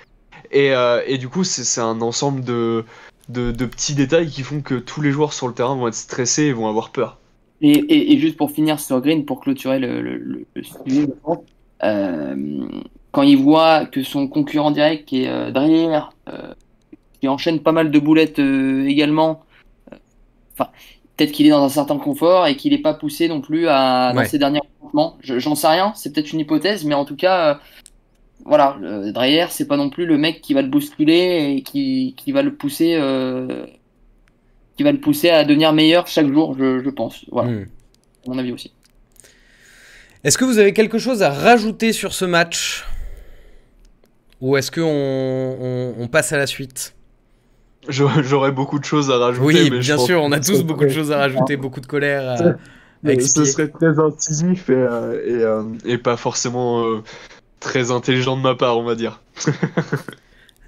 et, euh, du coup c'est un ensemble de, de, petits détails qui font que tous les joueurs sur le terrain vont être stressés et vont avoir peur. Et, juste pour finir sur Green, pour clôturer le, sujet, euh, quand il voit que son concurrent direct qui est euh, derrière, qui enchaîne pas mal de boulettes également, enfin, peut-être qu'il est dans un certain confort et qu'il n'est pas poussé non plus à, dans ses derniers mouvements. J'en sais rien, c'est peut-être une hypothèse, mais en tout cas, euh, voilà, euh, Dreyer, c'est pas non plus le mec qui va le bousculer et qui, va le pousser. Euh, qui va le pousser à devenir meilleur chaque jour, je, pense. Voilà, hmm. mon avis aussi. Est-ce que vous avez quelque chose à rajouter sur ce match Ou est-ce qu'on passe à la suite J'aurais beaucoup de choses à rajouter. Oui, bien sûr, on a tous beaucoup de choses à rajouter, beaucoup de colère. ce serait très incisif et, euh, euh, et, pas forcément euh, très intelligent de ma part, on va dire.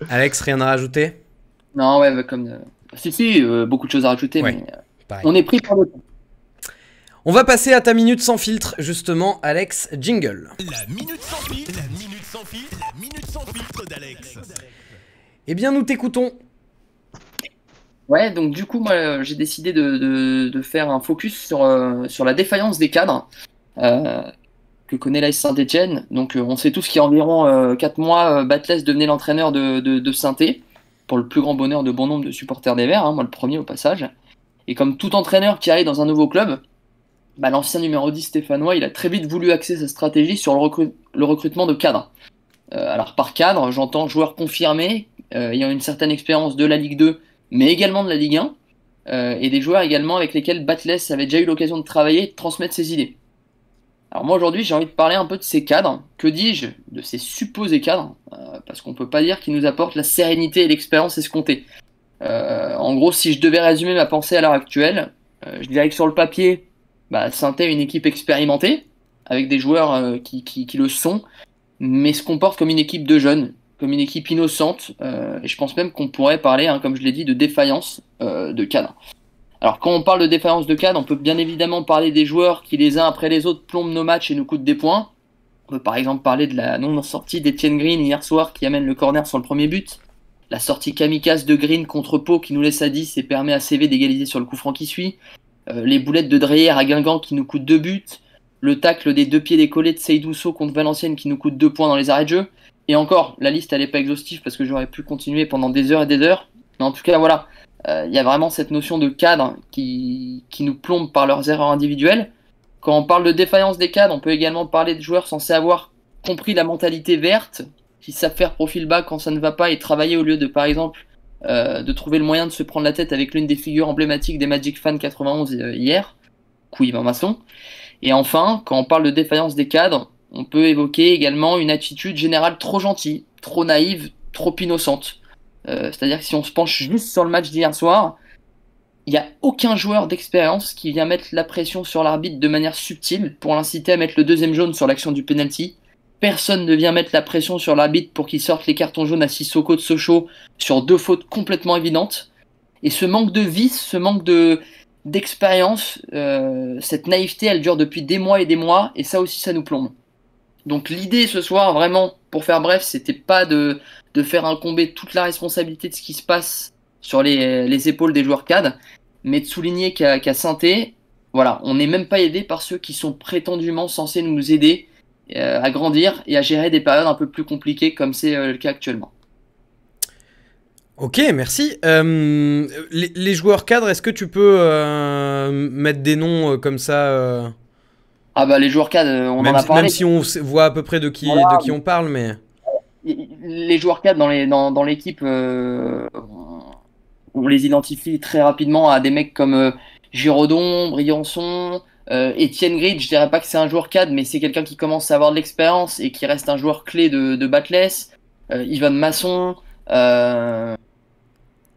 Alex, rien à rajouter Non, ouais, comme. Si, si, beaucoup de choses à rajouter, on est pris par le temps. On va passer à ta minute sans filtre, justement, Alex Jingle. La minute sans filtre, la minute sans filtre, la minute sans filtre d'Alex. Eh bien, nous t'écoutons. Ouais, donc du coup, moi, j'ai décidé de, de, faire un focus sur, euh, sur la défaillance des cadres euh, que connaît l'AS Saint-Etienne. Donc, euh, on sait tous qu'il y a environ 4 mois, Batles devenait l'entraîneur de, de, de pour le plus grand bonheur de bon nombre de supporters des Verts, hein, moi le premier au passage. Et comme tout entraîneur qui arrive dans un nouveau club, bah, l'ancien numéro 10 stéphanois, il a très vite voulu axer sa stratégie sur le, le recrutement de cadres. alors, par cadre, j'entends joueurs confirmés, ayant une certaine expérience de la Ligue 2 mais également de la Ligue 1, euh, et des joueurs également avec lesquels Batless avait déjà eu l'occasion de travailler et de transmettre ses idées. Alors moi aujourd'hui j'ai envie de parler un peu de ces cadres, que dis-je, de ces supposés cadres, euh, parce qu'on ne peut pas dire qu'ils nous apportent la sérénité et l'expérience escomptée. Euh, en gros si je devais résumer ma pensée à l'heure actuelle, je dirais que sur le papier, bah, est une équipe expérimentée, avec des joueurs qui, qui, le sont, mais se comporte comme une équipe de jeunes comme une équipe innocente. Euh, et je pense même qu'on pourrait parler, hein, comme je l'ai dit, de défaillance euh, de cadre Alors quand on parle de défaillance de cadre on peut bien évidemment parler des joueurs qui les uns après les autres plombent nos matchs et nous coûtent des points. On peut par exemple parler de la non-sortie d'Etienne Green hier soir qui amène le corner sur le premier but. La sortie kamikaze de Green contre Pau qui nous laisse à 10 et permet à CV d'égaliser sur le coup franc qui suit. Euh, les boulettes de Dreyer à Guingamp qui nous coûtent deux buts. Le tacle des deux pieds décollés de Seydouceau contre Valenciennes qui nous coûte deux points dans les arrêts de jeu. Et encore, la liste, elle n'est pas exhaustive parce que j'aurais pu continuer pendant des heures et des heures. Mais en tout cas, voilà, il euh, y a vraiment cette notion de cadre qui, nous plombe par leurs erreurs individuelles. Quand on parle de défaillance des cadres, on peut également parler de joueurs censés avoir compris la mentalité verte, qui savent faire profil bas quand ça ne va pas et travailler au lieu de, par exemple, euh, de trouver le moyen de se prendre la tête avec l'une des figures emblématiques des Magic Fan 91 euh, hier, Couille Masson. Et enfin, quand on parle de défaillance des cadres, on peut évoquer également une attitude générale trop gentille, trop naïve, trop innocente. Euh, c'est-à-dire que si on se penche juste sur le match d'hier soir, il n'y a aucun joueur d'expérience qui vient mettre la pression sur l'arbitre de manière subtile pour l'inciter à mettre le deuxième jaune sur l'action du penalty. Personne ne vient mettre la pression sur l'arbitre pour qu'il sorte les cartons jaunes à Sissoko de Sochaux sur deux fautes complètement évidentes. Et ce manque de vice, ce manque de d'expérience, euh, cette naïveté, elle dure depuis des mois et des mois, et ça aussi, ça nous plombe. Donc l'idée ce soir, vraiment, pour faire bref, c'était pas de, faire incomber toute la responsabilité de ce qui se passe sur les, épaules des joueurs cadres, mais de souligner qu'à qu voilà, on n'est même pas aidé par ceux qui sont prétendument censés nous aider euh, à grandir et à gérer des périodes un peu plus compliquées comme c'est euh, le cas actuellement. Ok, merci. Euh, les, les, joueurs cadres, est-ce que tu peux mettre des noms comme ça ah bah les joueurs cadres, euh, on en a parlé. Même si on voit à peu près de qui, de qui on parle, mais... Les joueurs cadres dans l'équipe, dans, euh, dans on les identifie très rapidement à des mecs comme Girodon, euh, Giraudon, Briançon, Étienne Grid. Je dirais pas que c'est un joueur cadre, mais c'est quelqu'un qui commence à avoir de l'expérience et qui reste un joueur clé de, de Batless. Ivan Masson,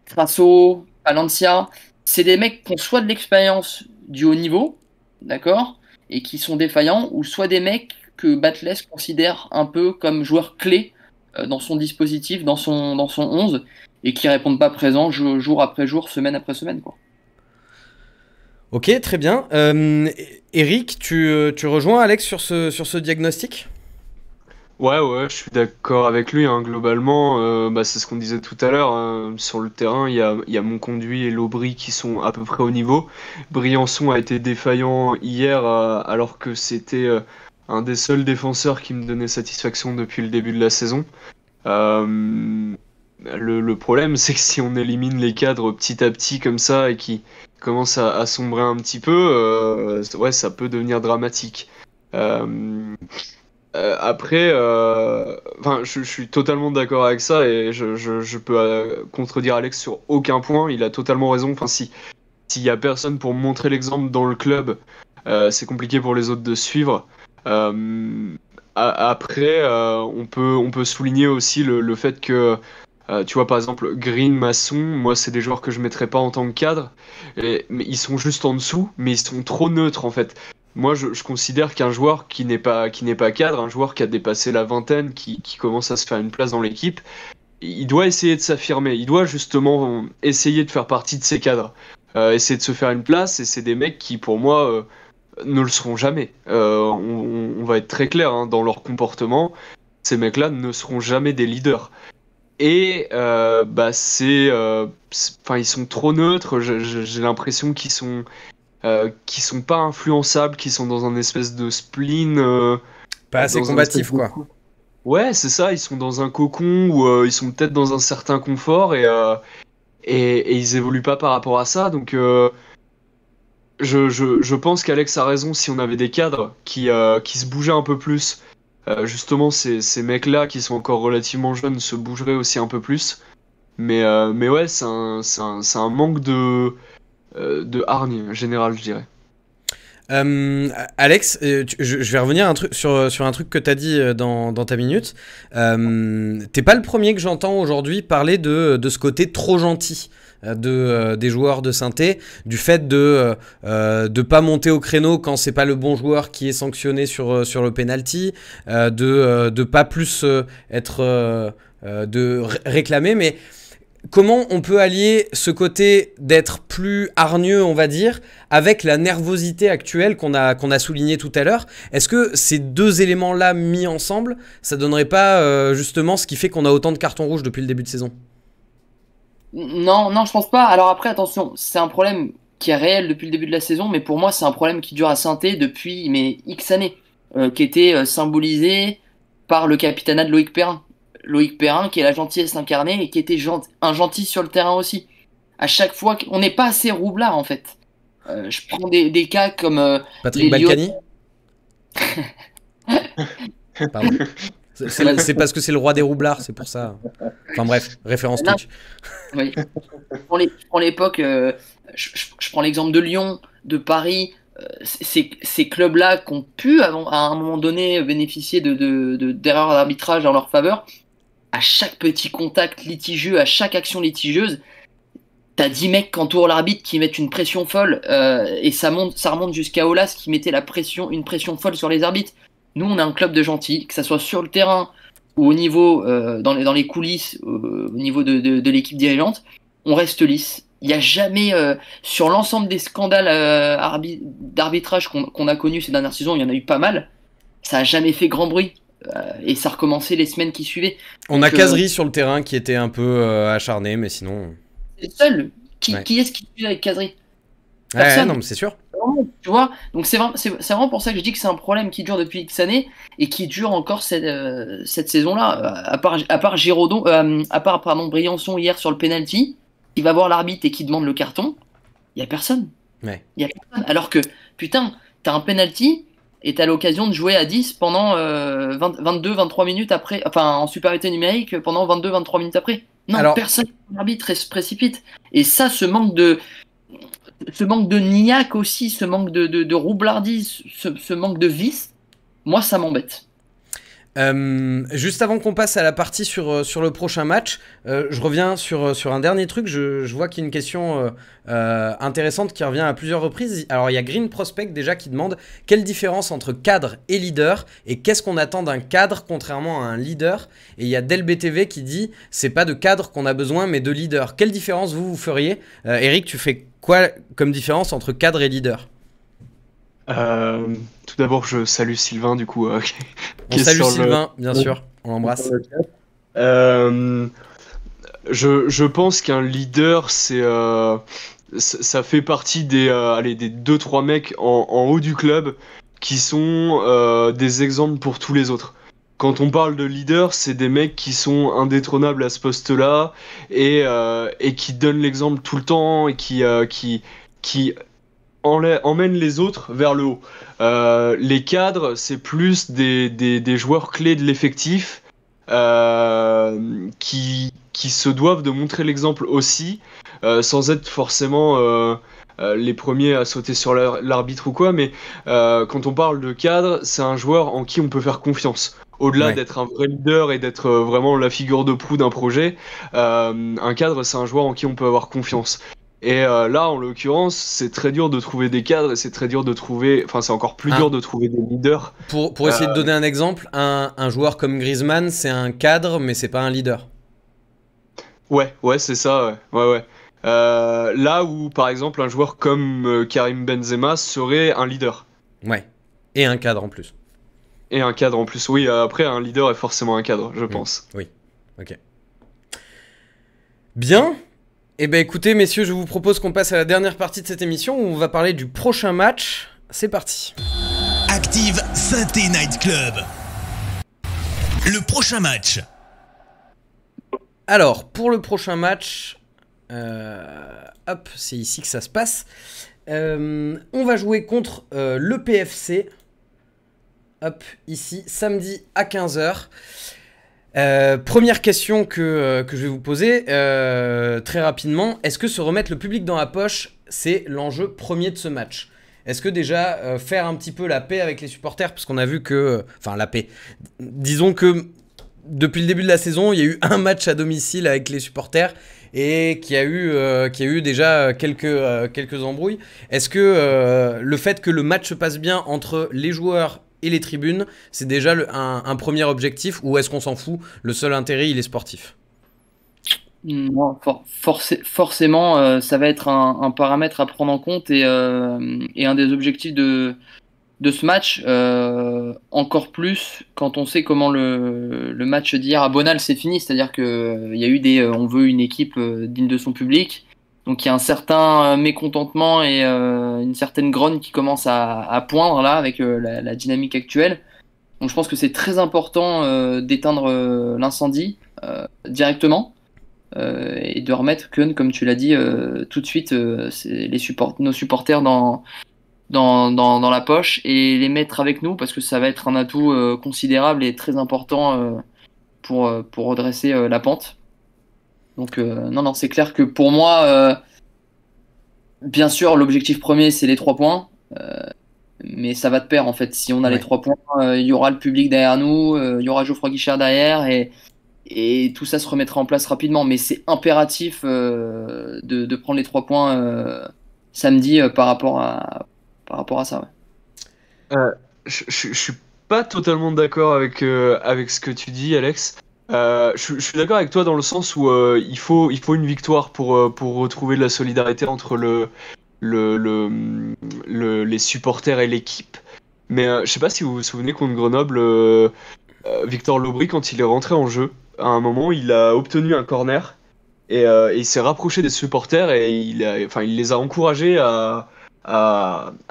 Trasso Valencia. C'est des mecs qui ont soit de l'expérience du haut niveau, d'accord et qui sont défaillants, ou soit des mecs que Batless considère un peu comme joueurs clés euh, dans son dispositif, dans son, dans son 11, et qui répondent pas présents jour après jour, semaine après semaine. Quoi. Ok, très bien. Euh, Eric, euh, tu, rejoins Alex sur sur ce diagnostic Ouais, ouais, je suis d'accord avec lui. Hein. Globalement, euh, bah, c'est ce qu'on disait tout à l'heure. Hein. Sur le terrain, il y a, il y et l'Aubry qui sont à peu près au niveau. Briançon a été défaillant hier, euh, alors que c'était euh, un des seuls défenseurs qui me donnait satisfaction depuis le début de la saison. le, problème, c'est que si on élimine les cadres petit à petit comme ça et qui commencent à, sombrer un petit peu, ouais, ça peut devenir dramatique. Euh, euh, après, euh, je, suis totalement d'accord avec ça et je, peux euh, contredire Alex sur aucun point. Il a totalement raison. Enfin, si s'il n'y a personne pour montrer l'exemple dans le club, c'est compliqué pour les autres de suivre. après, on peut on peut souligner aussi le, fait que tu vois, par exemple, Green, Masson, moi, c'est des joueurs que je mettrais pas en tant que cadre. Et, ils sont juste en dessous, mais ils sont trop neutres, en fait moi, je, considère qu'un joueur qui n'est pas qui n'est pas cadre, un joueur qui a dépassé la vingtaine, qui, commence à se faire une place dans l'équipe, il doit essayer de s'affirmer. Il doit justement euh, essayer de faire partie de ces cadres, euh, essayer de se faire une place. Et c'est des mecs qui, pour moi, euh, ne le seront jamais. on, va être très clair hein, dans leur comportement. Ces mecs-là ne seront jamais des leaders. Et bah c'est, enfin ils sont trop neutres. J'ai l'impression qu'ils sont euh, qui sont pas influençables, qui sont dans un espèce de spleen. Euh, pas assez combatif, quoi. Ouais, c'est ça, ils sont dans un cocon où euh, ils sont peut-être dans un certain confort et, et, ils évoluent pas par rapport à ça. Donc, je, je, je, pense qu'Alex a raison si on avait des cadres qui, qui se bougeaient un peu plus. justement, ces, ces mecs-là qui sont encore relativement jeunes se bougeraient aussi un peu plus. Mais, mais ouais, c'est un, un, un, manque de euh, de hargne général, je dirais. Euh, Alex, euh, je, vais revenir un truc, sur, un truc que tu as dit dans, ta minute. Euh, T'es pas le premier que j'entends aujourd'hui parler de, ce côté trop gentil de, des joueurs de synthé, du fait de ne de pas monter au créneau quand c'est pas le bon joueur qui est sanctionné sur, sur le penalty, de ne pas plus être de réclamer, mais comment on peut allier ce côté d'être plus hargneux, on va dire, avec la nervosité actuelle qu'on a, qu'on a soulignée tout à l'heure Est-ce que ces deux éléments-là mis ensemble, ça donnerait pas euh, justement ce qui fait qu'on a autant de cartons rouges depuis le début de saison Non, non, je pense pas. Alors après, attention, c'est un problème qui est réel depuis le début de la saison, mais pour moi, c'est un problème qui dure à synthé depuis mes X années, euh, qui était euh, symbolisé par le capitanat de Loïc Perrin. Loïc Perrin qui est la gentillesse incarnée et qui était un gentil sur le terrain aussi. À chaque fois, on n'est pas assez roublard en fait. Euh, je prends des, cas comme. Euh, Patrick Balkany C'est parce que c'est le roi des roublards, c'est pour ça. Enfin bref, référence touch Twitch. Oui. Je prends l'époque, euh, je, prends l'exemple de Lyon, de Paris, ces, ces clubs-là qui ont pu, à un moment donné, bénéficier d'erreurs d'arbitrage en leur faveur, à chaque petit contact litigieux, à chaque action litigieuse, t'as 10 mecs qui entourent l'arbitre qui mettent une pression folle euh, et ça monte, ça remonte jusqu'à Olas qui mettait une pression folle sur les arbitres. Nous, on est un club de gentils, que ça soit sur le terrain ou au niveau euh, dans, les, coulisses, euh, au niveau de, l'équipe dirigeante, on reste lisse. Il n'y a jamais sur l'ensemble des scandales d'arbitrage qu'on a connus ces dernières saisons, il y en a eu pas mal. Ça a jamais fait grand bruit et ça recommençait les semaines qui suivaient. On a Casery euh, sur le terrain qui était un peu euh, acharné, mais sinon. C'est seul. Qui, qui est-ce qui suit avec Casery Personne. c'est sûr. Tu vois Donc c'est vraiment, pour ça que je dis que c'est un problème qui dure depuis X années et qui dure encore cette, euh, saison-là. À part, à part Giraudon, à part pardon, Briançon hier sur le penalty, il va voir l'arbitre et qui demande le carton, il y a personne. Il y a Alors que putain, t'as un penalty, et tu as l'occasion de jouer à 10 pendant 22-23 euh, minutes après, enfin en supériorité numérique pendant 22-23 minutes après. Non, personne personne et se précipite. Et ça, ce manque de ce manque de niaque aussi, ce manque de, de, roublardise, ce, ce manque de vis, moi ça m'embête. Euh, juste avant qu'on passe à la partie sur, euh, sur le prochain match, euh, je reviens sur, sur un dernier truc. Je, vois qu'il y a une question intéressante qui revient à plusieurs reprises. Alors, il y a Green Prospect déjà qui demande quelle différence entre cadre et leader et qu'est-ce qu'on attend d'un cadre contrairement à un leader. Et il y a DelBTV qui dit c'est pas de cadre qu'on a besoin mais de leader. Quelle différence vous, vous feriez Eric, tu fais quoi comme différence entre cadre et leader euh, tout d'abord, je salue Sylvain, du coup. Euh, on salue Sylvain, bien sûr, on l'embrasse. Euh, je, je, pense qu'un leader, c'est. Euh, ça fait partie des, euh, allez, des deux trois mecs en, en, haut du club qui sont des exemples pour tous les autres. Quand on parle de leader, c'est des mecs qui sont indétrônables à ce poste-là et, et, qui donnent l'exemple tout le temps et qui, qui, qui emmène les autres vers le haut. Euh, les cadres, c'est plus des, joueurs clés de l'effectif euh, qui, qui, se doivent de montrer l'exemple aussi, euh, sans être forcément les premiers à sauter sur l'arbitre ou quoi. Mais quand on parle de cadre, c'est un joueur en qui on peut faire confiance. Au-delà d'être un vrai leader et d'être vraiment la figure de proue d'un projet, un cadre, c'est un joueur en qui on peut avoir confiance. Et euh, là, en l'occurrence, c'est très dur de trouver des cadres et c'est très dur de trouver. Enfin, c'est encore plus ah. dur de trouver des leaders. Pour, essayer de euh, donner un exemple, un, joueur comme Griezmann, c'est un cadre, mais c'est pas un leader. Ouais, ouais, c'est ça, ouais, ouais. Euh, là où, par exemple, un joueur comme Karim Benzema serait un leader. Ouais, et un cadre en plus. Et un cadre en plus, oui. après, un leader est forcément un cadre, je mmh. pense. Oui, ok. Bien. Eh bien, écoutez, messieurs, je vous propose qu'on passe à la dernière partie de cette émission où on va parler du prochain match. C'est parti. Active Synthé Night Club. Le prochain match. Alors, pour le prochain match, euh, hop, c'est ici que ça se passe. Euh, on va jouer contre euh, le PFC. Hop, ici, samedi à 15h. Euh, première question euh, que, je vais vous poser euh, très rapidement. Est-ce que se remettre le public dans la poche, c'est l'enjeu premier de ce match est-ce que déjà faire un petit peu la paix avec les supporters Parce qu'on a vu que. Enfin, la paix. Disons que depuis le début de la saison, il y a eu un match à domicile avec les supporters et qui a eu, qui a eu déjà quelques, quelques embrouilles. Est-ce que le fait que le match se passe bien entre les joueurs et les tribunes, c'est déjà un, premier objectif ou est-ce qu'on s'en fout Le seul intérêt, il est sportif. Hmm, forcément, euh, ça va être un, paramètre à prendre en compte et, euh, un des objectifs de, ce match, euh, encore plus quand on sait comment le, match d'hier à Bonal s'est fini, c'est-à-dire qu'il y a eu des on veut une équipe digne de son public, donc il y a un certain euh, mécontentement et euh, une certaine grogne qui commence à, poindre là avec euh, la, dynamique actuelle. Donc je pense que c'est très important d'éteindre l'incendie directement. et de remettre comme tu l'as dit, tout de suite nos supporters dans, la poche et les mettre avec nous parce que ça va être un atout considérable et très important pour redresser la pente. Donc, euh, non, non, c'est clair que pour moi, euh, bien sûr, l'objectif premier, c'est les trois points. Euh, mais ça va de pair, en fait. Si on a les trois points, il y aura le public derrière nous, il y aura Geoffroy Guichard derrière. Et, et tout ça se remettra en place rapidement. Mais c'est impératif de, prendre les trois points samedi par, rapport à, par rapport à ça. je, ne suis pas totalement d'accord avec, avec ce que tu dis, Alex. Euh, je, suis d'accord avec toi dans le sens où euh, il, faut, il faut une victoire pour, euh, pour retrouver de la solidarité entre le, le, les supporters et l'équipe. Mais je sais pas si vous vous souvenez contre Grenoble, Victor Lobry, quand il est rentré en jeu, à un moment, il a obtenu un corner et, il s'est rapproché des supporters et il, enfin, il les a encouragés à,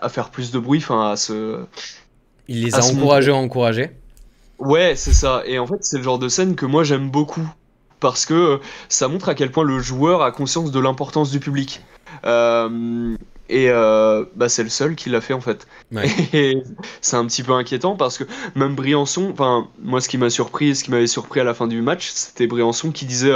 faire plus de bruit, enfin, à se. Il les a encouragés à encourager Ouais, c'est ça. Et en fait, c'est le genre de scène que moi j'aime beaucoup parce que euh, ça montre à quel point le joueur a conscience de l'importance du public. Euh, et euh, bah c'est le seul qui l'a fait en fait. Et c'est un petit peu inquiétant parce que même Briançon, enfin moi ce qui m'a surpris, ce qui m'avait surpris à la fin du match, c'était Briançon qui disait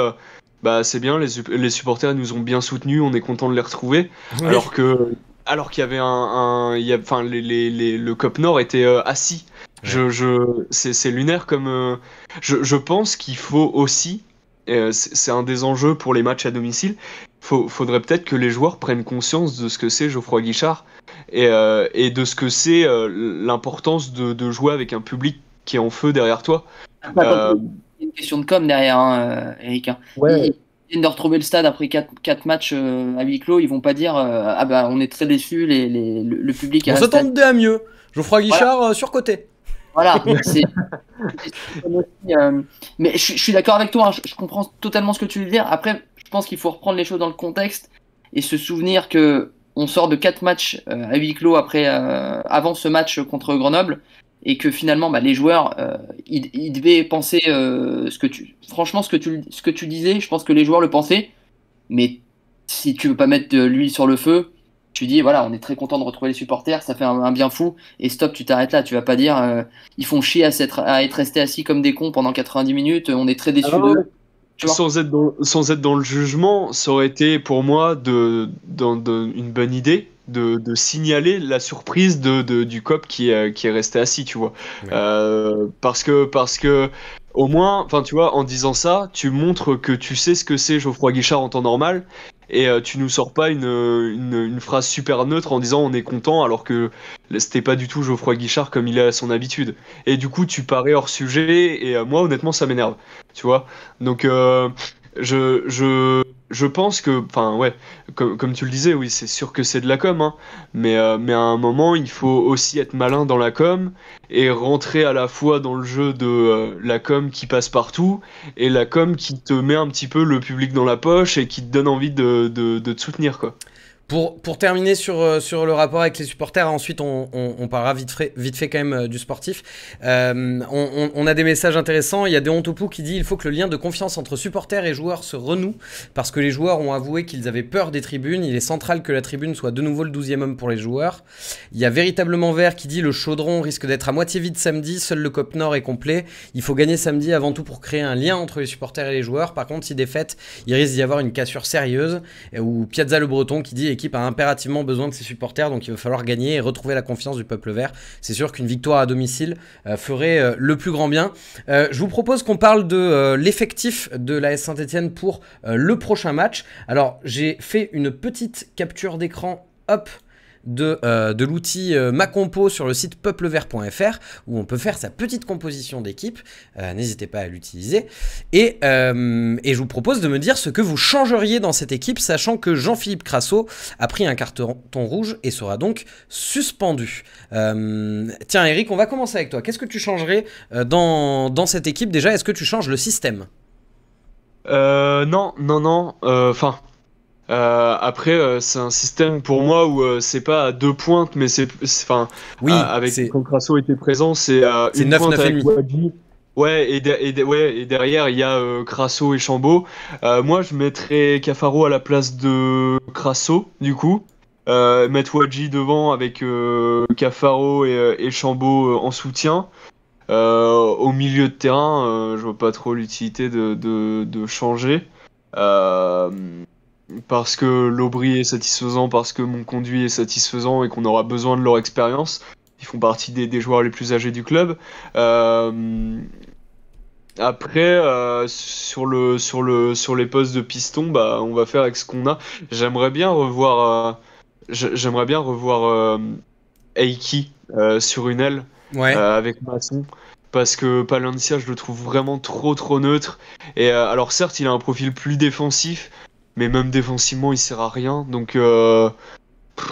bah c'est bien, les, supporters nous ont bien soutenus, on est content de les retrouver, alors que alors qu'il y avait un, enfin les, le Cop Nord était assis je, c'est lunaire comme. Euh, je, pense qu'il faut aussi. Euh, c'est un des enjeux pour les matchs à domicile. Faut, faudrait peut-être que les joueurs prennent conscience de ce que c'est Geoffroy Guichard et, euh, et, de ce que c'est l'importance de, jouer avec un public qui est en feu derrière toi. Ah, bah, une question de com derrière, hein, Eric. Hein. Ils viennent de retrouver le stade après 4, matchs à huis clos. Ils vont pas dire Ah bah on est très déçus, les, le, public. On s'attendait à mieux. Geoffroy Guichard sur surcoté. Voilà. Euh, mais je, suis d'accord avec toi. Hein, je, comprends totalement ce que tu veux dire. Après, je pense qu'il faut reprendre les choses dans le contexte et se souvenir que on sort de quatre matchs euh, à huis clos après, euh, avant ce match contre Grenoble et que finalement bah, les joueurs ils, devaient penser ce que tu franchement ce que tu disais je pense que les joueurs le pensaient mais si tu veux pas mettre de l'huile sur le feu tu dis voilà, on est très content de retrouver les supporters, ça fait un, bien fou, et stop, tu t'arrêtes là, tu vas pas dire euh, ils font chier à, à être restés assis comme des cons pendant 90 minutes, on est très déçus ah de Sans être, dans, sans être dans le jugement, ça aurait été pour moi de, une bonne idée de, de, signaler la surprise de, du cop qui, qui est resté assis, tu vois. Euh, parce que, parce que, au moins, enfin, tu vois, en disant ça, tu montres que tu sais ce que c'est Geoffroy Guichard en temps normal et euh, tu nous sors pas euh, une, une, phrase super neutre en disant on est content alors que c'était pas du tout Geoffroy Guichard comme il a son habitude. Et du coup, tu parais hors sujet et euh, moi, honnêtement, ça m'énerve. Tu vois Donc, je, je je pense que, enfin ouais, comme tu le disais, oui, c'est sûr que c'est de la com, hein. mais, euh, mais à un moment, il faut aussi être malin dans la com et rentrer à la fois dans le jeu de euh, la com qui passe partout et la com qui te met un petit peu le public dans la poche et qui te donne envie de, de, de te soutenir, quoi. Pour, terminer sur, euh, sur le rapport avec les supporters, ensuite on, parlera vite fait, vite fait quand même euh, du sportif. Euh, on, a des messages intéressants. Il y a des qui dit il faut que le lien de confiance entre supporters et joueurs se renoue parce que les joueurs ont avoué qu'ils avaient peur des tribunes. Il est central que la tribune soit de nouveau le 12e homme pour les joueurs. Il y a véritablement Vert qui dit le chaudron risque d'être à moitié vide samedi. Seul le COP Nord est complet. Il faut gagner samedi avant tout pour créer un lien entre les supporters et les joueurs. Par contre, si défaite, il risque d'y avoir une cassure sérieuse. Ou Piazza le Breton qui dit l'équipe a impérativement besoin de ses supporters, donc il va falloir gagner et retrouver la confiance du peuple vert. C'est sûr qu'une victoire à domicile euh, ferait euh, le plus grand bien. Euh, je vous propose qu'on parle de l'effectif de S Saint-Etienne pour le prochain match. Alors j'ai fait une petite capture d'écran, hop, de, euh, de l'outil euh, Macompo Ma Compo sur le site peuplevert.fr où on peut faire sa petite composition d'équipe. Euh, n'hésitez pas à l'utiliser. Et, je vous propose de me dire ce que vous changeriez dans cette équipe, sachant que Jean-Philippe Crasso a pris un carton rouge et sera donc suspendu. tiens, Eric, on va commencer avec toi. Qu'est-ce que tu changerais dans, cette équipe déjà Est-ce que tu changes le système non, non, non. Enfin, euh, après, euh, c'est un système pour moi où euh, c'est pas à deux pointes, mais c'est enfin oui, avec quand Crasso était présent, c'est une pointe avec Wadji. Ouais, et, derrière il y a Crasso et Chambaud. moi, je mettrais Cafaro à la place de Crasso, du coup. mettre Wadji devant avec Cafaro et, et Chambaud en soutien. au milieu de terrain, je vois pas trop l'utilité de, de, changer. Euh, parce que l'Aubry est satisfaisant, parce que mon conduit est satisfaisant et qu'on aura besoin de leur expérience. Ils font partie des, joueurs les plus âgés du club. Euh, après, euh, sur, le, sur, le, sur les postes de piston, bah, on va faire avec ce qu'on a. J'aimerais bien revoir, euh, j'aimerais bien revoir Aiki sur une aile avec Masson parce que Palencia, je le trouve vraiment trop trop neutre. Et alors certes, il a un profil plus défensif, mais même défensivement, il sert à rien. Donc, euh,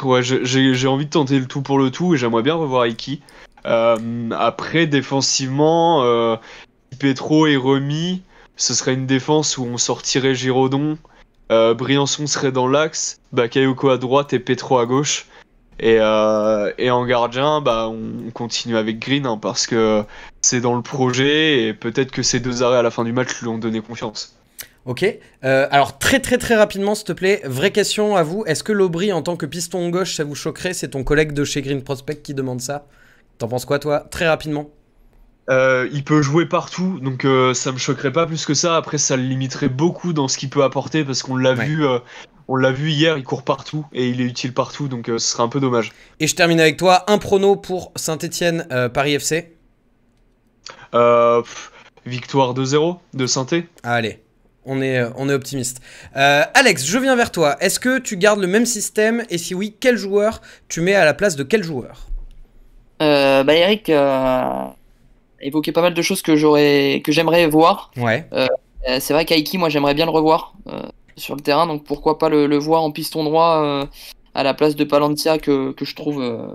ouais, j'ai envie de tenter le tout pour le tout et j'aimerais bien revoir Iki. Euh, après, défensivement, euh, Petro est remis. Ce serait une défense où on sortirait Giraudon, Briançon serait dans l'axe, Bakayoko à droite et Petro à gauche. Et, en gardien, bah, on continue avec Green hein, parce que c'est dans le projet et peut-être que ces deux arrêts à la fin du match lui ont donné confiance. Ok. Euh, alors très très très rapidement, s'il te plaît, vraie question à vous. Est-ce que l'Aubry en tant que piston gauche, ça vous choquerait C'est ton collègue de chez Green Prospect qui demande ça. T'en penses quoi toi Très rapidement. Euh, il peut jouer partout, donc euh, ça me choquerait pas plus que ça. Après, ça le limiterait beaucoup dans ce qu'il peut apporter parce qu'on l'a vu. on l'a vu hier, il court partout et il est utile partout, donc ce serait un peu dommage. Et je termine avec toi, un prono pour Saint-Etienne Paris FC Victoire 2-0 de Saint-Etienne. Allez, on est, euh, on est optimiste. Euh, Alex, je viens vers toi. Est-ce que tu gardes le même système Et si oui, quel joueur tu mets à la place de quel joueur euh, bah Eric a évoqué pas mal de choses que j'aurais, que j'aimerais voir. Ouais. c'est vrai qu'Aiki, moi, j'aimerais bien le revoir sur le terrain. Donc pourquoi pas le, voir en piston droit à la place de Palantia que, je trouve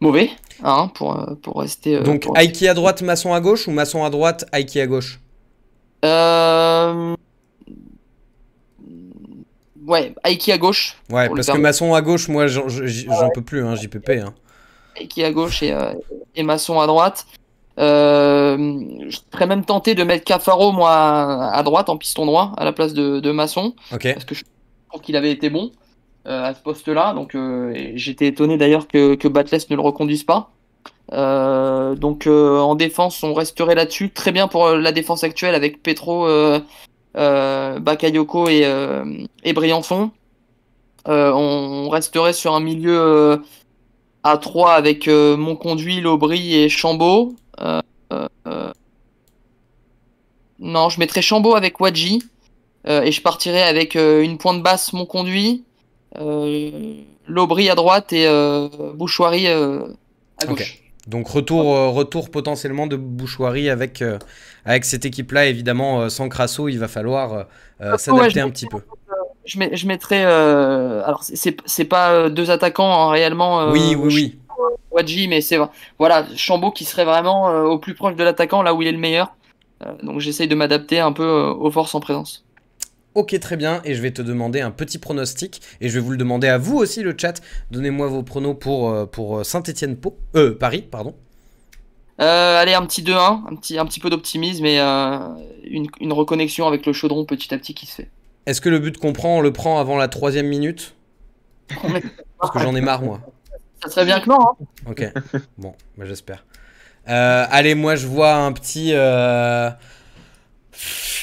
mauvais hein, pour, rester. Donc Aiki à droite, maçon à gauche ou maçon à droite, Aiki à gauche euh, ouais, Aiki à gauche. Ouais, parce que maçon à gauche, moi j'en peux plus, hein, peux Hein. Aiki à gauche et, euh, et maçon à droite. Euh, je serais même tenté de mettre Cafaro, moi, à droite, en piston droit, à la place de, de Masson. Parce que je pense qu'il avait été bon à ce poste-là. Donc, j'étais étonné d'ailleurs que, que Batless ne le reconduise pas. Euh, donc euh, en défense, on resterait là-dessus. Très bien pour euh, la défense actuelle avec Petro, Bakayoko et, Briançon. on, resterait sur un milieu à 3 avec Monconduit, Lobry et Chambaud. Non, je mettrais Chambaud avec Wadji. et je partirais avec une pointe basse, mon conduit, Lobry à droite et Bouchoirie à gauche. Donc retour, euh, retour potentiellement de Bouchoirie avec, euh, avec cette équipe-là, évidemment, euh, sans Crasso, il va falloir s'adapter un petit peu. Je, mettrais... alors, c'est pas deux attaquants hein, réellement. oui, oui, oui. mais c'est voilà, Chambaud qui serait vraiment au plus proche de l'attaquant, là où il est le meilleur. donc j'essaye de m'adapter un peu aux forces en présence. Ok, très bien, et je vais te demander un petit pronostic, et je vais vous le demander à vous aussi, le chat. Donnez-moi vos pronos pour, euh, pour euh, Saint-Étienne-Pau, euh, Paris, pardon. Euh, allez, un petit 2-1, un petit, un petit peu d'optimisme et une, une, reconnexion avec le chaudron petit à petit qui se fait. Est-ce que le but qu'on prend, on le prend avant la troisième minute Parce que j'en ai marre, moi. Ça serait bien que non. Hein. Ok, bon, Moi, bah, j'espère. allez, moi je vois un petit...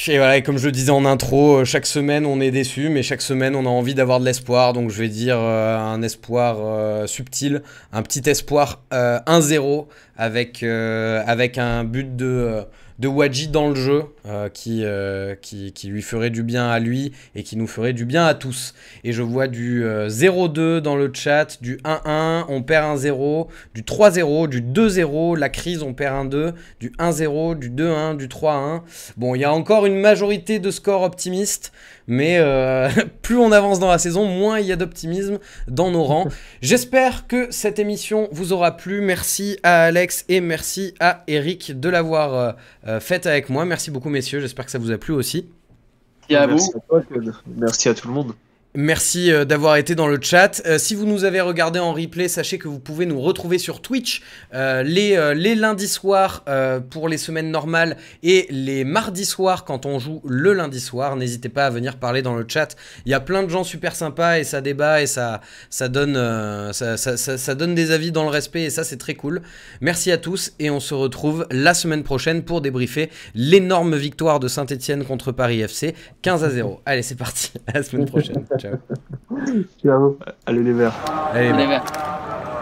Et voilà, comme je le disais en intro, euh, chaque semaine on est déçu, mais chaque semaine on a envie d'avoir de l'espoir. Donc je vais dire euh, un espoir euh, subtil, un petit espoir 1-0 avec, avec un but de de Wadji dans le jeu euh, euh, qui, qui, lui ferait du bien à lui et qui nous ferait du bien à tous. Et je vois du 0-2 euh, dans le chat, du 1-1, on perd un 0, du 3-0, du 2-0, la crise, on perd un 2, du 1-0, du 2-1, du 3-1. Bon, il y a encore une majorité de scores optimistes. Mais euh, plus on avance dans la saison, moins il y a d'optimisme dans nos rangs. J'espère que cette émission vous aura plu. Merci à Alex et merci à Eric de l'avoir euh, euh, faite avec moi. Merci beaucoup messieurs, j'espère que ça vous a plu aussi. Merci à vous. merci à tout le monde. Merci euh, d'avoir été dans le chat. Euh, si vous nous avez regardé en replay, sachez que vous pouvez nous retrouver sur Twitch euh, les, lundis soirs pour les semaines normales et les mardis soirs quand on joue le lundi soir. N'hésitez pas à venir parler dans le chat. Il y a plein de gens super sympas et ça débat et ça, ça, donne, ça, ça donne des avis dans le respect et ça c'est très cool. Merci à tous et on se retrouve la semaine prochaine pour débriefer l'énorme victoire de Saint-Etienne contre Paris FC 15 à 0. Allez c'est parti, à la semaine prochaine ciao. ciao. Allez les verts. Allez, Allez les verts.